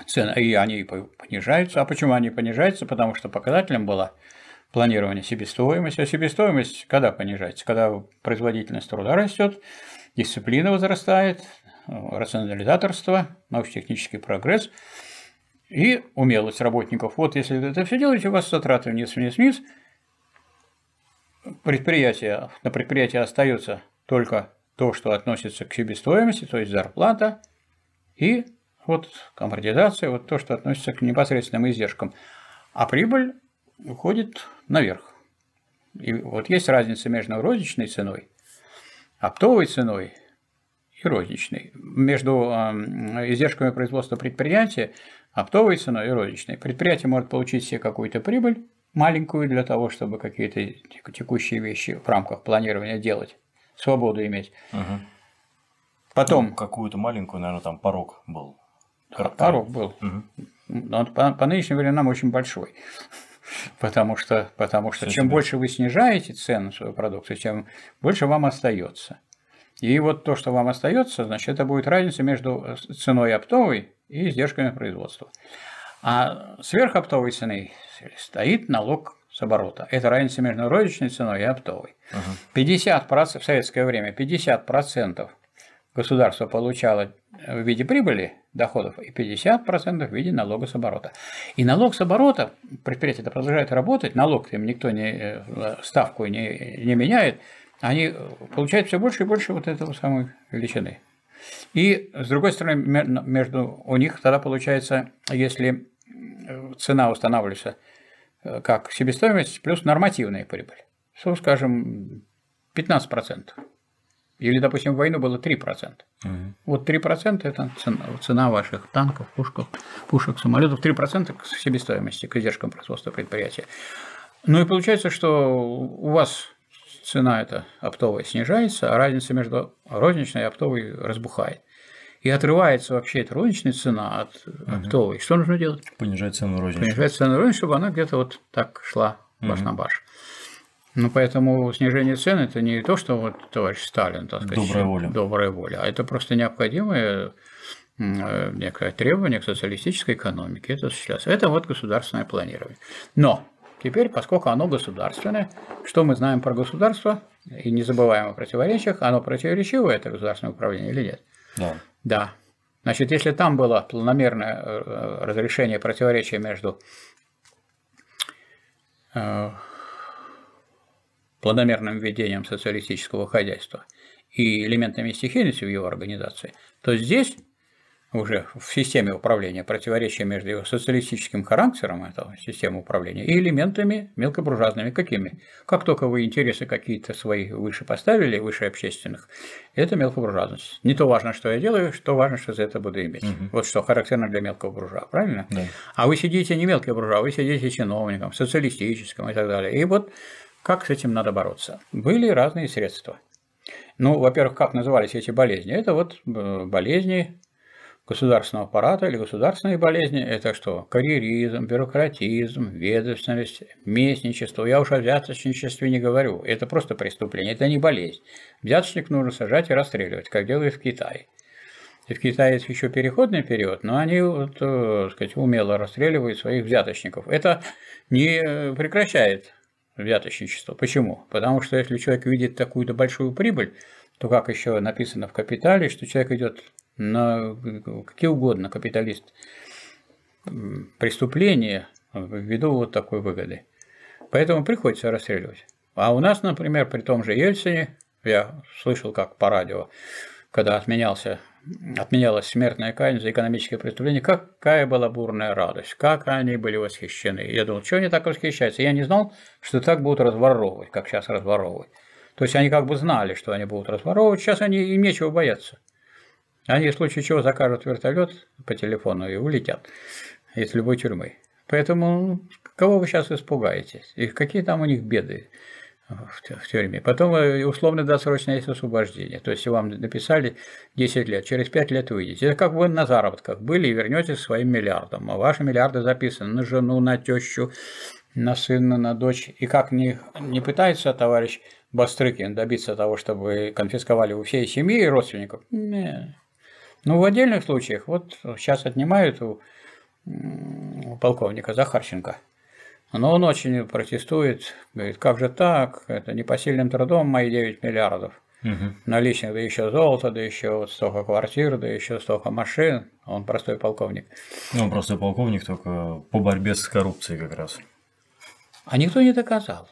Цены, и они понижаются. А почему они понижаются? Потому что показателем была планирование себестоимости. А себестоимость когда понижается? Когда производительность труда растет, дисциплина возрастает, рационализаторство, научно-технический прогресс – и умелость работников. Вот если вы это все делаете, у вас затраты вниз, вниз, вниз. Предприятие, на предприятии остается только то, что относится к себестоимости, то есть зарплата, и вот амортизация, вот то, что относится к непосредственным издержкам. А прибыль уходит наверх. И вот есть разница между розничной ценой, оптовой ценой и розничной. Между эм, издержками производства предприятия оптовой ценой и розничной. Предприятие может получить себе какую-то прибыль, маленькую для того, чтобы какие-то текущие вещи в рамках планирования делать, свободу иметь. Угу. Потом... Ну, какую-то маленькую, наверное, там порог был. Короткий. Порог был. Угу. Но по, по нынешним временам очень большой. Потому что, потому что чем больше вы снижаете цену своего продукта, тем больше вам остается. И вот то, что вам остается, значит, это будет разница между э, ценой оптовой и издержками производства. А сверх оптовой цены стоит налог с оборота. Это разница между розничной ценой и оптовой. Угу. 50% в советское время 50% государство получало э, в виде прибыли доходов и 50% в виде налога с оборота. И налог с оборота, предприятие это продолжает работать, налог им никто не, э, ставку не, не меняет, они э, получают все больше и больше вот этого самой величины. И, с другой стороны, между у них тогда получается, если э, цена устанавливается э, как себестоимость плюс нормативная прибыль. Что, скажем, 15%. Или, допустим, в войну было 3%. Угу. Вот 3% это цена, цена ваших танков, пушков, пушек, самолетов. 3% к себестоимости, к издержкам производства предприятия. Ну и получается, что у вас цена эта оптовая снижается, а разница между розничной и оптовой разбухает. И отрывается вообще эта розничная цена от угу. оптовой. Что нужно делать? Понижать цену розничной. Понижать цену розничной, чтобы она где-то вот так шла баш угу. на баш. Ну, поэтому снижение цен – это не то, что вот товарищ Сталин, так сказать, добрая воля, добрая воля а это просто необходимое э, некое требование к социалистической экономике. Это сейчас. Это вот государственное планирование. Но Теперь, поскольку оно государственное, что мы знаем про государство, и не забываем о противоречиях, оно противоречиво, это государственное управление или нет? Да. Да. Значит, если там было планомерное э, разрешение противоречия между э, планомерным введением социалистического хозяйства и элементами стихийности в его организации, то здесь уже в системе управления, противоречия между его социалистическим характером этого системы управления и элементами мелкобуржуазными какими. Как только вы интересы какие-то свои выше поставили, выше общественных, это мелкобуржуазность. Не то важно, что я делаю, что важно, что за это буду иметь. Угу. Вот что характерно для мелкого буржуа, правильно? Да. А вы сидите не мелкий буржуа, вы сидите чиновником, социалистическим и так далее. И вот как с этим надо бороться? Были разные средства. Ну, во-первых, как назывались эти болезни? Это вот э, болезни государственного аппарата или государственные болезни – это что? Карьеризм, бюрократизм, ведомственность, местничество. Я уже о взяточничестве не говорю. Это просто преступление, это не болезнь. Взяточник нужно сажать и расстреливать, как делают в Китае. И в Китае есть еще переходный период, но они вот, э, так сказать, умело расстреливают своих взяточников. Это не прекращает взяточничество. Почему? Потому что если человек видит такую-то большую прибыль, то как еще написано в «Капитале», что человек идет на какие угодно капиталист преступления ввиду вот такой выгоды. Поэтому приходится расстреливать. А у нас, например, при том же Ельцине, я слышал как по радио, когда отменялся, отменялась смертная казнь за экономические преступления, какая была бурная радость, как они были восхищены. Я думал, что они так восхищаются? Я не знал, что так будут разворовывать, как сейчас разворовывать. То есть они как бы знали, что они будут разворовывать, сейчас они им нечего бояться. А они в случае чего закажут вертолет по телефону и улетят из любой тюрьмы. Поэтому ну, кого вы сейчас испугаетесь? И какие там у них беды в тюрьме? Потом э, условно-досрочное есть освобождение. То есть вам написали 10 лет, через 5 лет выйдете. Это как вы на заработках были и вернетесь своим миллиардом. А ваши миллиарды записаны на жену, на тещу, на сына, на дочь. И как не, не пытается товарищ Бастрыкин добиться того, чтобы конфисковали у всей семьи и родственников? Нет. Ну в отдельных случаях, вот сейчас отнимают у, у полковника Захарченко, но он очень протестует, говорит, как же так, это не посильным трудом мои 9 миллиардов. Угу. Наличных, да еще золото, да еще вот столько квартир, да еще столько машин. Он простой полковник. Ну, он простой полковник, только по борьбе с коррупцией как раз. А никто не доказал.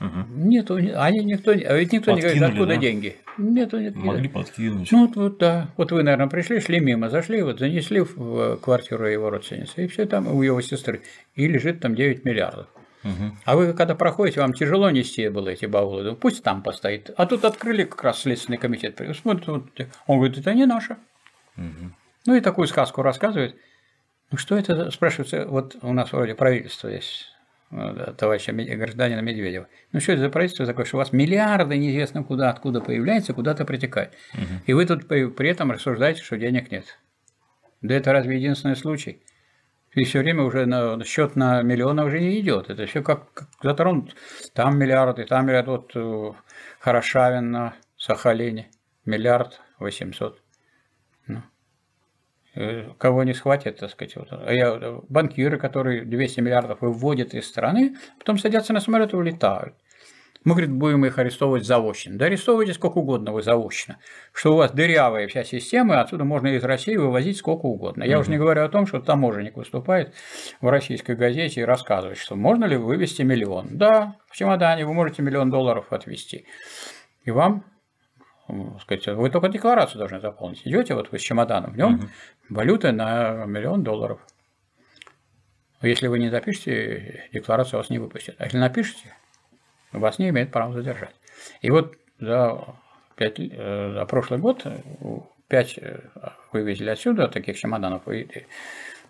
Угу. Нет, они никто, а ведь никто подкинули, не говорит, откуда да? деньги. Нет, нет. Могли подкинуть. Ну вот, вот да. Вот вы, наверное, пришли, шли мимо, зашли, вот занесли в квартиру его родственницы, и все там у его сестры. И лежит там 9 миллиардов. Угу. А вы, когда проходите, вам тяжело нести было эти баулы, ну, пусть там постоит. А тут открыли как раз Следственный комитет, смотрит, вот, он говорит, это не наше. Угу. Ну и такую сказку рассказывает. Ну что это, спрашивается, вот у нас вроде правительство есть, Э, товарища гражданина Медведева. Ну что это за правительство такое, что у вас миллиарды неизвестно куда, откуда появляются, куда-то притекают. Угу. И вы тут при этом рассуждаете, что денег нет. Да это разве единственный случай? И все время уже на, счет на миллионы уже не идет. Это все как, как затронут. Там миллиарды, там миллиард. Вот э, Хорошавина, Сахалине. Миллиард восемьсот. Ну. Э, кого не схватят, так сказать, вот, а э, банкиры, которые 200 миллиардов выводят из страны, потом садятся на самолет и улетают. Мы, говорит, будем их арестовывать заочно. Да арестовывайте сколько угодно вы заочно. Что у вас дырявая вся система, и отсюда можно из России вывозить сколько угодно. Я угу. уже не говорю о том, что таможенник выступает в российской газете и рассказывает, что можно ли вывести миллион. Да, в чемодане вы можете миллион долларов отвезти. И вам сказать, вы только декларацию должны заполнить. Идете вот вы с чемоданом, в нем угу. валюта на миллион долларов. Если вы не запишете, декларацию вас не выпустят. А если напишете, вас не имеет права задержать. И вот за, 5, э, за прошлый год 5 э, э, вывезли отсюда, таких чемоданов, и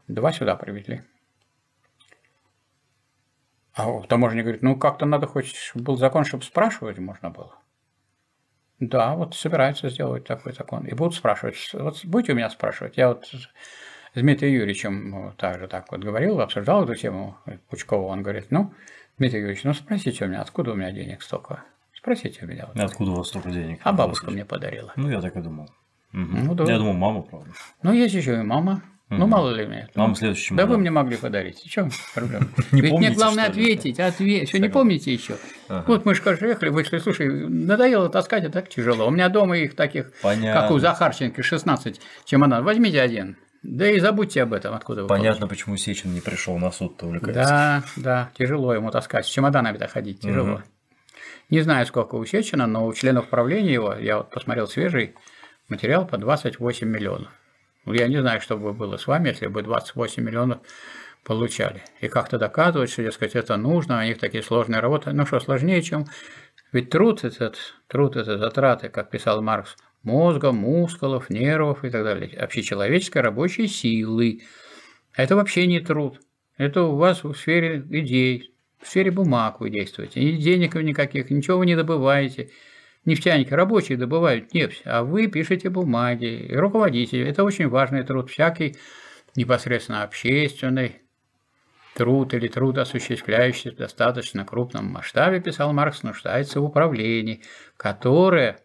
2 сюда привезли. А таможенник говорит, ну как-то надо, хоть был закон, чтобы спрашивать можно было. Да, вот собираются сделать такой закон. И будут спрашивать, вот будете у меня спрашивать. Я вот с Дмитрием Юрьевичем э, также так вот говорил, обсуждал эту тему э, Пучкова. Он говорит, ну, Дмитрий Юрьевич, ну спросите у меня, откуда у меня денег столько? Спросите у меня. Вот. А откуда у вас столько денег? А бабушка мне подарила. Ну, я так и думал. Угу. Ну, да. Я думал, мама, правда. Ну, есть еще и мама. Ну, мало ли мне. Вам следующий Да вы мне могли подарить. В чем проблема? Не Ведь мне главное ответить. ответить. Все, не помните еще. Вот мы же ехали, вышли, слушай, надоело таскать, а так тяжело. У меня дома их таких, как у Захарченко, 16 чемодан. Возьмите один. Да и забудьте об этом, откуда вы Понятно, почему Сечин не пришел на суд-то Да, да, тяжело ему таскать. С чемоданами-то ходить тяжело. Не знаю, сколько у Сечина, но у членов правления его, я вот посмотрел свежий материал, по 28 миллионов. Ну, я не знаю, что бы было с вами, если бы 28 миллионов получали. И как-то доказывать, что, дескать, это нужно, у них такие сложные работы. Ну что, сложнее, чем... Ведь труд этот, труд это затраты, как писал Маркс, мозга, мускулов, нервов и так далее. Общечеловеческой рабочей силы. Это вообще не труд. Это у вас в сфере идей, в сфере бумаг вы действуете. И денег никаких, ничего вы не добываете. Нефтяники, рабочие добывают нефть, а вы пишете бумаги, руководители. Это очень важный труд, всякий непосредственно общественный труд или труд, осуществляющийся в достаточно крупном масштабе, писал Маркс, нуждается в управлении, которое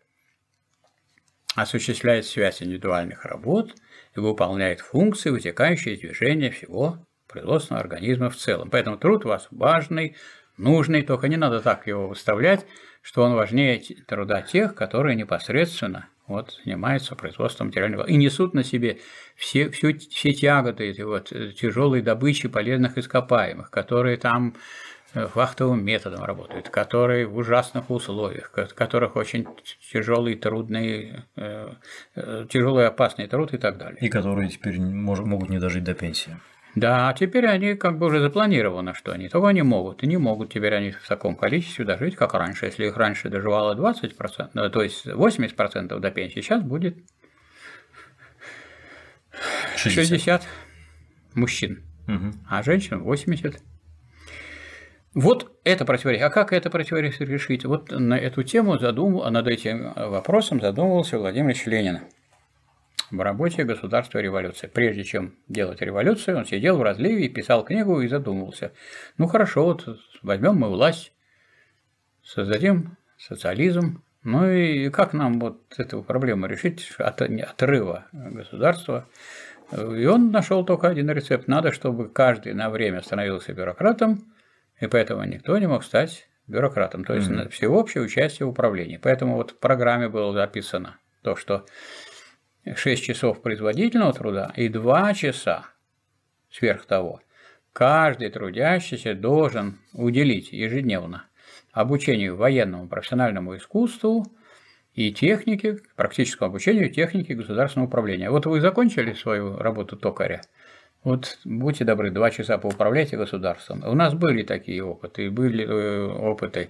осуществляет связь индивидуальных работ и выполняет функции, вытекающие из движения всего производственного организма в целом. Поэтому труд у вас важный, нужный, только не надо так его выставлять, что он важнее труда тех, которые непосредственно вот, занимаются производством материального и несут на себе все, всю, все тяготы эти вот э, тяжелой добычи полезных ископаемых, которые там э, вахтовым методом работают, которые в ужасных условиях, в которых очень тяжелый, трудный, э, тяжелый, опасный труд и так далее. И которые теперь могут не дожить до пенсии. Да, а теперь они как бы уже запланировано, что они того не могут, и не могут теперь они в таком количестве дожить, как раньше. Если их раньше доживало 20%, э, то есть 80% до пенсии, сейчас будет 60, 60 мужчин, угу. а женщин 80. Вот это противоречие. А как это противоречие решить? Вот на эту тему задумал, над этим вопросом задумывался Владимир Ильич Ленин в работе «Государство и революция». Прежде чем делать революцию, он сидел в разливе и писал книгу и задумывался. Ну хорошо, вот возьмем мы власть, создадим социализм, ну и как нам вот эту проблему решить от отрыва государства? И он нашел только один рецепт. Надо, чтобы каждый на время становился бюрократом, и поэтому никто не мог стать бюрократом, то есть mm-hmm. всеобщее участие в управлении. Поэтому вот в программе было записано то, что 6 часов производительного труда и 2 часа сверх того. Каждый трудящийся должен уделить ежедневно обучению военному профессиональному искусству и технике, практическому обучению техники государственного управления. Вот вы закончили свою работу токаря, вот будьте добры, два часа поуправляйте государством. У нас были такие опыты, были э, опыты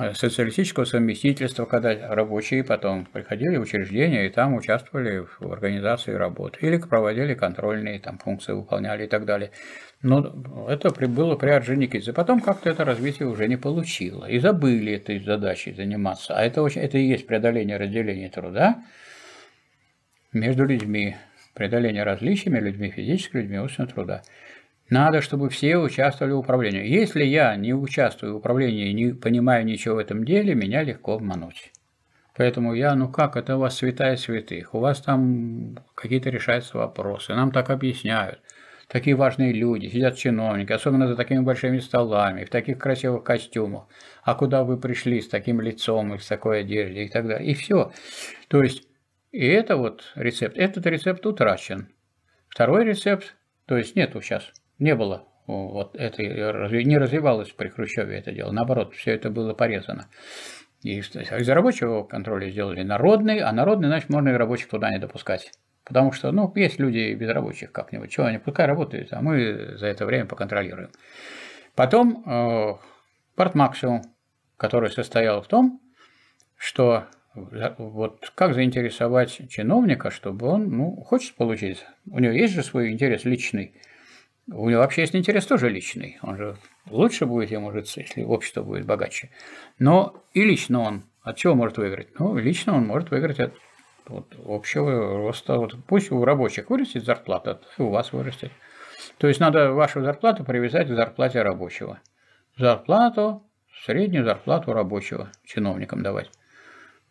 Э, социалистического совместительства, когда рабочие потом приходили в учреждения и там участвовали в организации работ, или проводили контрольные там функции, выполняли и так далее. Но это было при Орджоникидзе. Потом как-то это развитие уже не получило. И забыли этой задачей заниматься. А это, очень, это и есть преодоление разделения труда между людьми, преодоление различиями людьми физическими, людьми умственного труда. Надо, чтобы все участвовали в управлении. Если я не участвую в управлении и не понимаю ничего в этом деле, меня легко обмануть. Поэтому я, ну как, это у вас святая святых, у вас там какие-то решаются вопросы, нам так объясняют. Такие важные люди, сидят чиновники, особенно за такими большими столами, в таких красивых костюмах. А куда вы пришли с таким лицом и с такой одеждой и так далее. И все. То есть, и это вот рецепт, этот рецепт утрачен. Второй рецепт, то есть нету сейчас не было вот это не развивалось при Хрущеве это дело, наоборот, все это было порезано. И а из рабочего контроля сделали народный, а народный, значит, можно и рабочих туда не допускать. Потому что, ну, есть люди без рабочих как-нибудь, чего они, пускай работают, а мы за это время поконтролируем. Потом э, портмаксимум, который состоял в том, что вот как заинтересовать чиновника, чтобы он, ну, хочет получить, у него есть же свой интерес личный – у него вообще есть интерес тоже личный. Он же лучше будет ему житься, если общество будет богаче. Но и лично он от чего может выиграть? Ну, лично он может выиграть от вот, общего роста. Вот пусть у рабочих вырастет зарплата, а у вас вырастет. То есть надо вашу зарплату привязать к зарплате рабочего. Зарплату, среднюю зарплату рабочего чиновникам давать.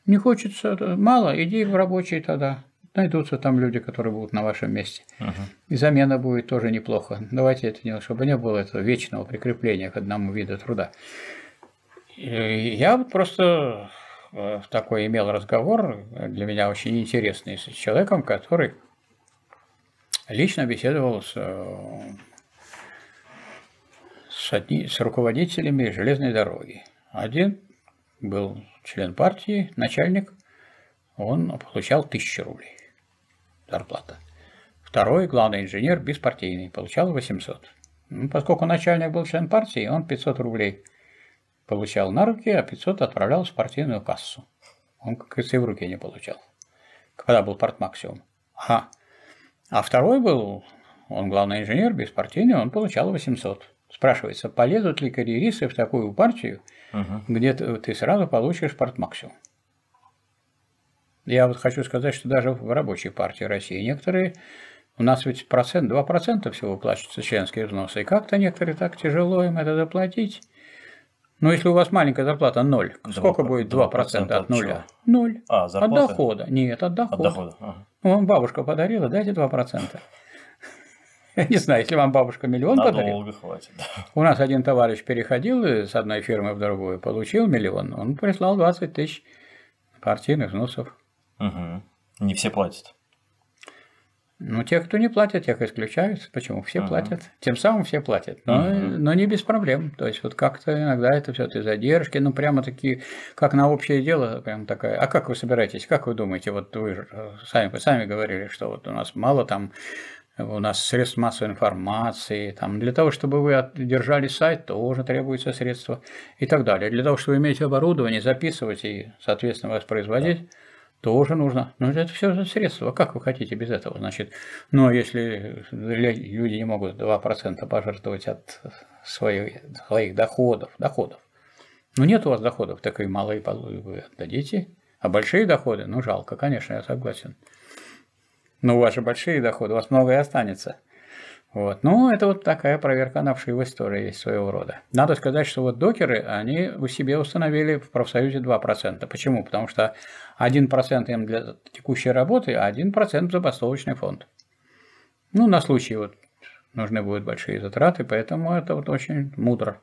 Не хочется, мало, иди в рабочие тогда найдутся там люди, которые будут на вашем месте. uh И замена будет тоже неплохо. Давайте это делать, чтобы не было этого вечного прикрепления к одному виду труда. И я просто э, такой имел разговор, для меня очень интересный, с человеком, который лично беседовал с, э, с, одни, с руководителями железной дороги. Один был член партии, начальник, он получал тысячу рублей зарплата. Второй, главный инженер, беспартийный, получал 800. Ну, поскольку начальник был член партии, он 500 рублей получал на руки, а 500 отправлял в партийную кассу. Он, как и в руки не получал, когда был партмаксимум. максимум. А а второй был, он главный инженер, беспартийный, он получал 800. Спрашивается, полезут ли карьеристы в такую партию, угу. где ты сразу получишь максимум? Я вот хочу сказать, что даже в рабочей партии России некоторые, у нас ведь процент, 2% всего плачутся членские взносы, и как-то некоторые так тяжело им это заплатить. Но если у вас маленькая зарплата 0, 2, сколько будет 2%, 2% от нуля? 0. А, зарплата? От дохода. Нет, от дохода. От дохода. Ага. Ну, вам бабушка подарила, дайте 2%. Я не знаю, если вам бабушка миллион Надолго подарила. Надолго хватит. У нас один товарищ переходил с одной фирмы в другую, получил миллион, он прислал 20 тысяч партийных взносов. Угу. Не все платят. Ну, те, кто не платит, тех исключают. Почему? Все uh-huh. платят. Тем самым все платят. Но, uh-huh. но не без проблем. То есть, вот как-то иногда это все таки задержки, ну, прямо такие, как на общее дело, прям такая. А как вы собираетесь? Как вы думаете? Вот вы э, сами, вы сами говорили, что вот у нас мало там у нас средств массовой информации, там, для того, чтобы вы держали сайт, тоже требуется средства и так далее. Для того, чтобы иметь оборудование, записывать и, соответственно, воспроизводить, да тоже нужно. Но это все же средства. Как вы хотите без этого? Значит, но если люди не могут 2% пожертвовать от своих, своих доходов, доходов, ну нет у вас доходов, так и малые вы отдадите. А большие доходы, ну жалко, конечно, я согласен. Но у вас же большие доходы, у вас многое останется. Вот. Ну, это вот такая проверка на вшивость тоже есть своего рода. Надо сказать, что вот докеры, они у себе установили в профсоюзе 2%. Почему? Потому что 1% им для текущей работы, а 1% забастовочный фонд. Ну, на случай вот нужны будут большие затраты, поэтому это вот очень мудро.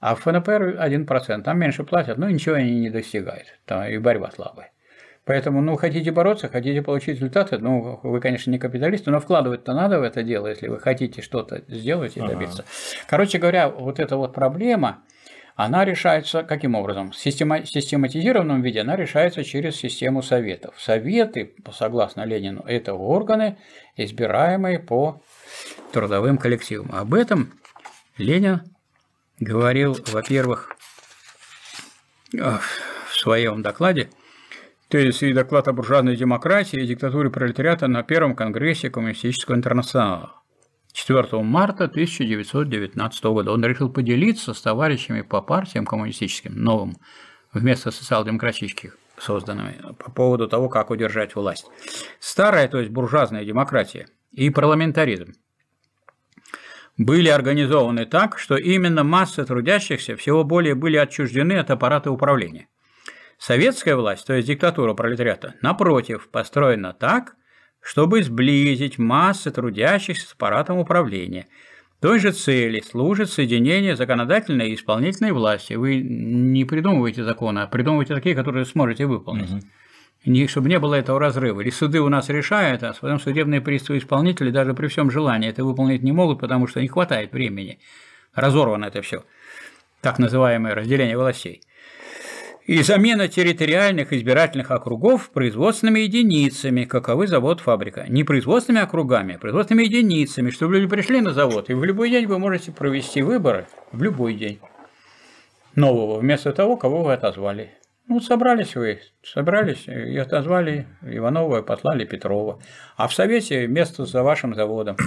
А в ФНПР 1%, там меньше платят, но ничего они не достигают, там и борьба слабая. Поэтому, ну, хотите бороться, хотите получить результаты, ну, вы, конечно, не капиталисты, но вкладывать-то надо в это дело, если вы хотите что-то сделать и добиться. Ага. Короче говоря, вот эта вот проблема, она решается каким образом? В система, систематизированном виде она решается через систему советов. Советы, согласно Ленину, это органы, избираемые по трудовым коллективам. Об этом Ленин говорил, во-первых, в своем докладе Тезис и доклад о буржуазной демократии и диктатуре пролетариата на Первом Конгрессе Коммунистического интернационала. 4 марта 1919 года он решил поделиться с товарищами по партиям коммунистическим, новым, вместо социал-демократических, созданными, по поводу того, как удержать власть. Старая, то есть буржуазная демократия и парламентаризм были организованы так, что именно массы трудящихся всего более были отчуждены от аппарата управления. Советская власть, то есть диктатура пролетариата, напротив, построена так, чтобы сблизить массы трудящихся с аппаратом управления. Той же цели служит соединение законодательной и исполнительной власти. Вы не придумываете законы, а придумываете такие, которые сможете выполнить. Не, чтобы не было этого разрыва. Или суды у нас решают, а потом судебные приставы исполнители даже при всем желании это выполнить не могут, потому что не хватает времени. Разорвано это все. Так называемое разделение властей и замена территориальных избирательных округов производственными единицами, каковы завод фабрика. Не производственными округами, а производственными единицами, чтобы люди пришли на завод, и в любой день вы можете провести выборы, в любой день нового, вместо того, кого вы отозвали. Ну, собрались вы, собрались и отозвали Иванова, и послали Петрова. А в Совете место за вашим заводом.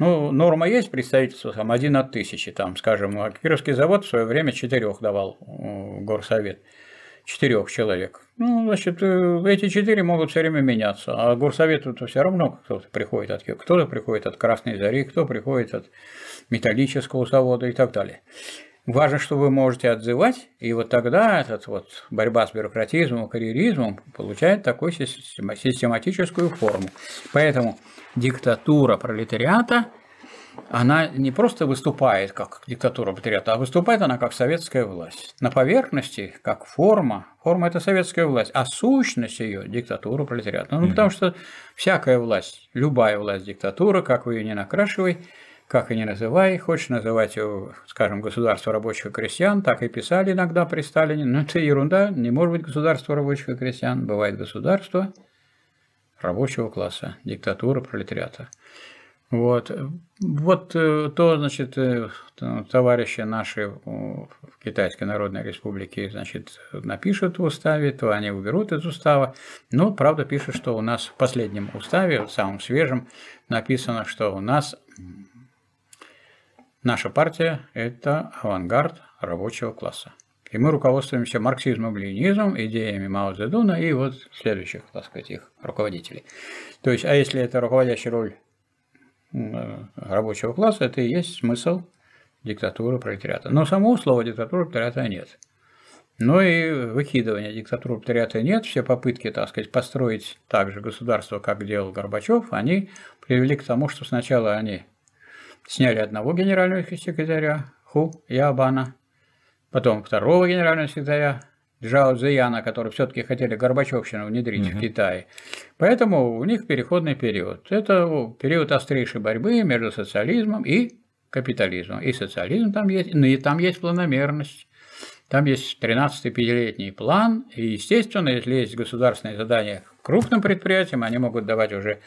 Ну, норма есть представительство, там, один от тысячи, там, скажем, Кировский завод в свое время четырех давал э, горсовет четырех человек. Ну, значит, э, эти четыре могут все время меняться, а горсовет то все равно кто-то приходит от кто-то приходит от Красной Зари, кто приходит от металлического завода и так далее. Важно, что вы можете отзывать, и вот тогда этот вот борьба с бюрократизмом, карьеризмом получает такую систематическую форму. Поэтому диктатура пролетариата – она не просто выступает как диктатура патриота, а выступает она как советская власть. На поверхности, как форма, форма – это советская власть, а сущность ее – диктатура пролетариата. Ну, mm-hmm. потому что всякая власть, любая власть – диктатура, как вы ее не накрашивай, как и не называй, хочешь называть его, скажем, государство рабочих и крестьян, так и писали иногда при Сталине, но ну, это ерунда, не может быть государство рабочих и крестьян, бывает государство рабочего класса, диктатура пролетариата. Вот, вот э, то, значит, э, товарищи наши э, в Китайской Народной Республике, значит, напишут в уставе, то они уберут из устава. Но, правда, пишут, что у нас в последнем уставе, самом свежем, написано, что у нас наша партия – это авангард рабочего класса. И мы руководствуемся марксизмом, ленинизмом, идеями Мао Цзэдуна и вот следующих, так сказать, их руководителей. То есть, а если это руководящая роль Э, рабочего класса, это и есть смысл диктатуры пролетариата. Но самого слова диктатуры пролетариата нет. Но ну и выкидывания диктатуры пролетариата нет. Все попытки, так сказать, построить также государство, как делал Горбачев, они привели к тому, что сначала они сняли одного генерального секретаря Ху Ябана, потом второго генерального секретаря Джао Цзияна, которые все-таки хотели Горбачевщину внедрить угу. в Китае. Поэтому у них переходный период. Это ну, период острейшей борьбы между социализмом и капитализмом. И социализм там есть, но ну, и там есть планомерность. Там есть 13 5 план, и, естественно, если есть государственные задания крупным предприятиям, они могут давать уже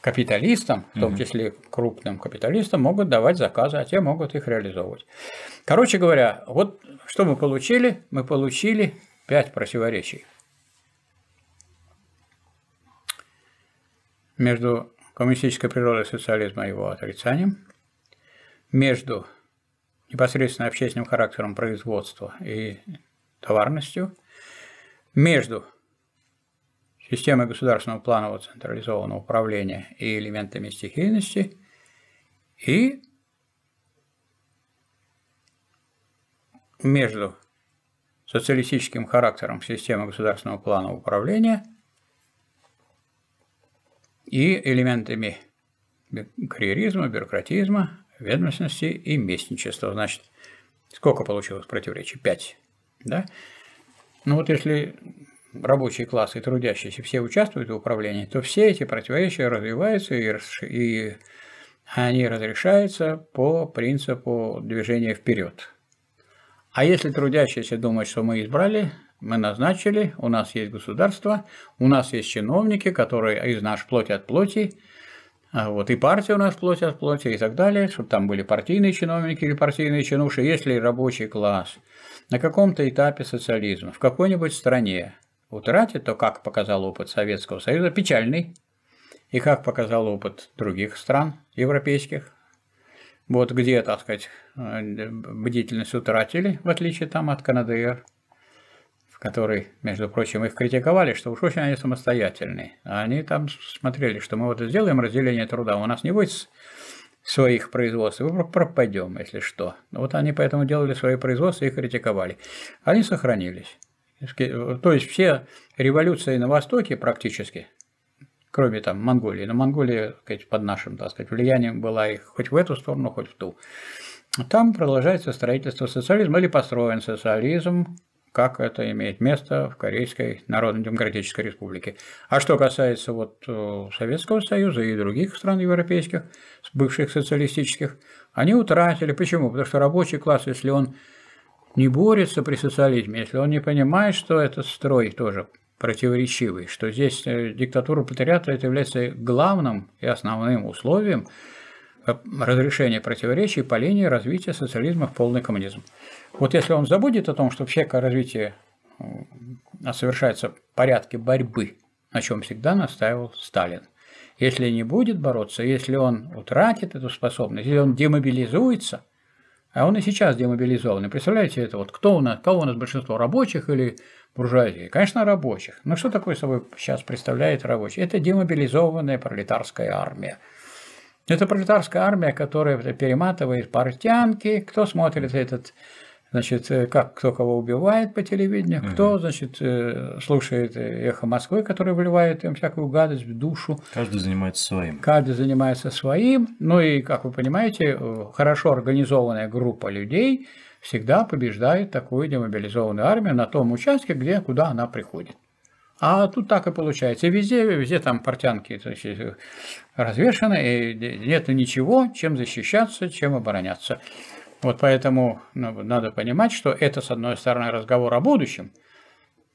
капиталистам, в том числе крупным капиталистам, могут давать заказы, а те могут их реализовывать. Короче говоря, вот что мы получили? Мы получили Пять противоречий. Между коммунистической природой социализма и его отрицанием, между непосредственно общественным характером производства и товарностью, между системой государственного планового централизованного управления и элементами стихийности и между социалистическим характером системы государственного плана управления и элементами карьеризма, бюрократизма, ведомственности и местничества. Значит, сколько получилось противоречий? Пять. Да? Ну вот если рабочие классы и трудящиеся все участвуют в управлении, то все эти противоречия развиваются и, и они разрешаются по принципу движения вперед. А если трудящиеся думают, что мы избрали, мы назначили, у нас есть государство, у нас есть чиновники, которые из наш плоти от плоти, а вот и партия у нас плоть от плоти и так далее, чтобы там были партийные чиновники или партийные чинуши. Если рабочий класс на каком-то этапе социализма в какой-нибудь стране утратит, то, как показал опыт Советского Союза, печальный, и как показал опыт других стран европейских, вот где, так сказать, э, бдительность утратили, в отличие там от КНДР, в которой, между прочим, их критиковали, что уж очень они самостоятельные. А они там смотрели, что мы вот сделаем разделение труда, у нас не будет своих производств, мы пропадем, если что. Вот они поэтому делали свои производства и критиковали. Они сохранились. То есть все революции на Востоке практически – кроме там Монголии. Но Монголия, так сказать, под нашим, так сказать, влиянием была и хоть в эту сторону, хоть в ту. Там продолжается строительство социализма или построен социализм, как это имеет место в Корейской Народно-Демократической Республике. А что касается вот э, Советского Союза и других стран европейских, бывших социалистических, они утратили. Почему? Потому что рабочий класс, если он не борется при социализме, если он не понимает, что этот строй тоже противоречивый, что здесь э, диктатура пролетариата это является главным и основным условием э, разрешения противоречий по линии развития социализма в полный коммунизм. Вот если он забудет о том, что все развитие а совершается в порядке борьбы, на чем всегда настаивал Сталин. Если не будет бороться, если он утратит эту способность, если он демобилизуется – а он и сейчас демобилизован. И представляете, это вот кто у нас, кого у нас большинство, рабочих или буржуазии? Конечно, рабочих. Но что такое собой сейчас представляет рабочий? Это демобилизованная пролетарская армия. Это пролетарская армия, которая перематывает портянки. Кто смотрит этот значит, э, как кто кого убивает по телевидению, угу. кто, значит, э, слушает эхо Москвы, который вливает им всякую гадость в душу. Каждый занимается своим. Каждый занимается своим. Ну и, как вы понимаете, э, хорошо организованная группа людей всегда побеждает такую демобилизованную армию на том участке, где, куда она приходит. А тут так и получается. И везде, везде там портянки значит, развешаны, и нет ничего, чем защищаться, чем обороняться. Вот поэтому ну, надо понимать, что это, с одной стороны, разговор о будущем,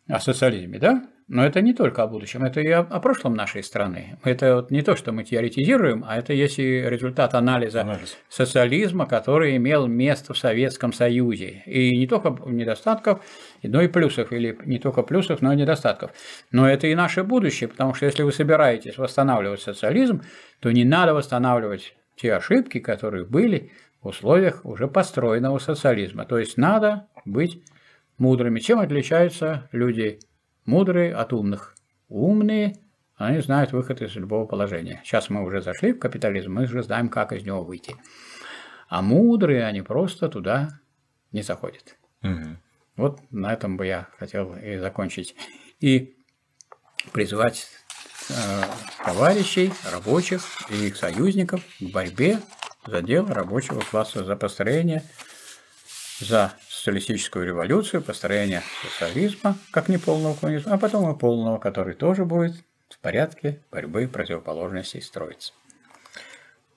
о социализме, да? Но это не только о будущем, это и о, о прошлом нашей страны. Это вот не то, что мы теоретизируем, а это есть и результат анализа Анализ. социализма, который имел место в Советском Союзе. И не только недостатков, но и плюсов, или не только плюсов, но и недостатков. Но это и наше будущее, потому что если вы собираетесь восстанавливать социализм, то не надо восстанавливать те ошибки, которые были условиях уже построенного социализма. То есть надо быть мудрыми. Чем отличаются люди мудрые от умных? Умные, они знают выход из любого положения. Сейчас мы уже зашли в капитализм, мы же знаем, как из него выйти. А мудрые, они просто туда не заходят. Угу. Вот на этом бы я хотел и закончить. И призвать э, товарищей, рабочих и их союзников к борьбе за дело рабочего класса, за построение, за социалистическую революцию, построение социализма, как неполного коммунизма, а потом и полного, который тоже будет в порядке борьбы противоположностей строиться.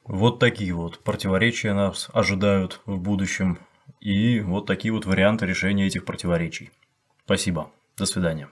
Вот такие вот противоречия нас ожидают в будущем, и вот такие вот варианты решения этих противоречий. Спасибо. До свидания.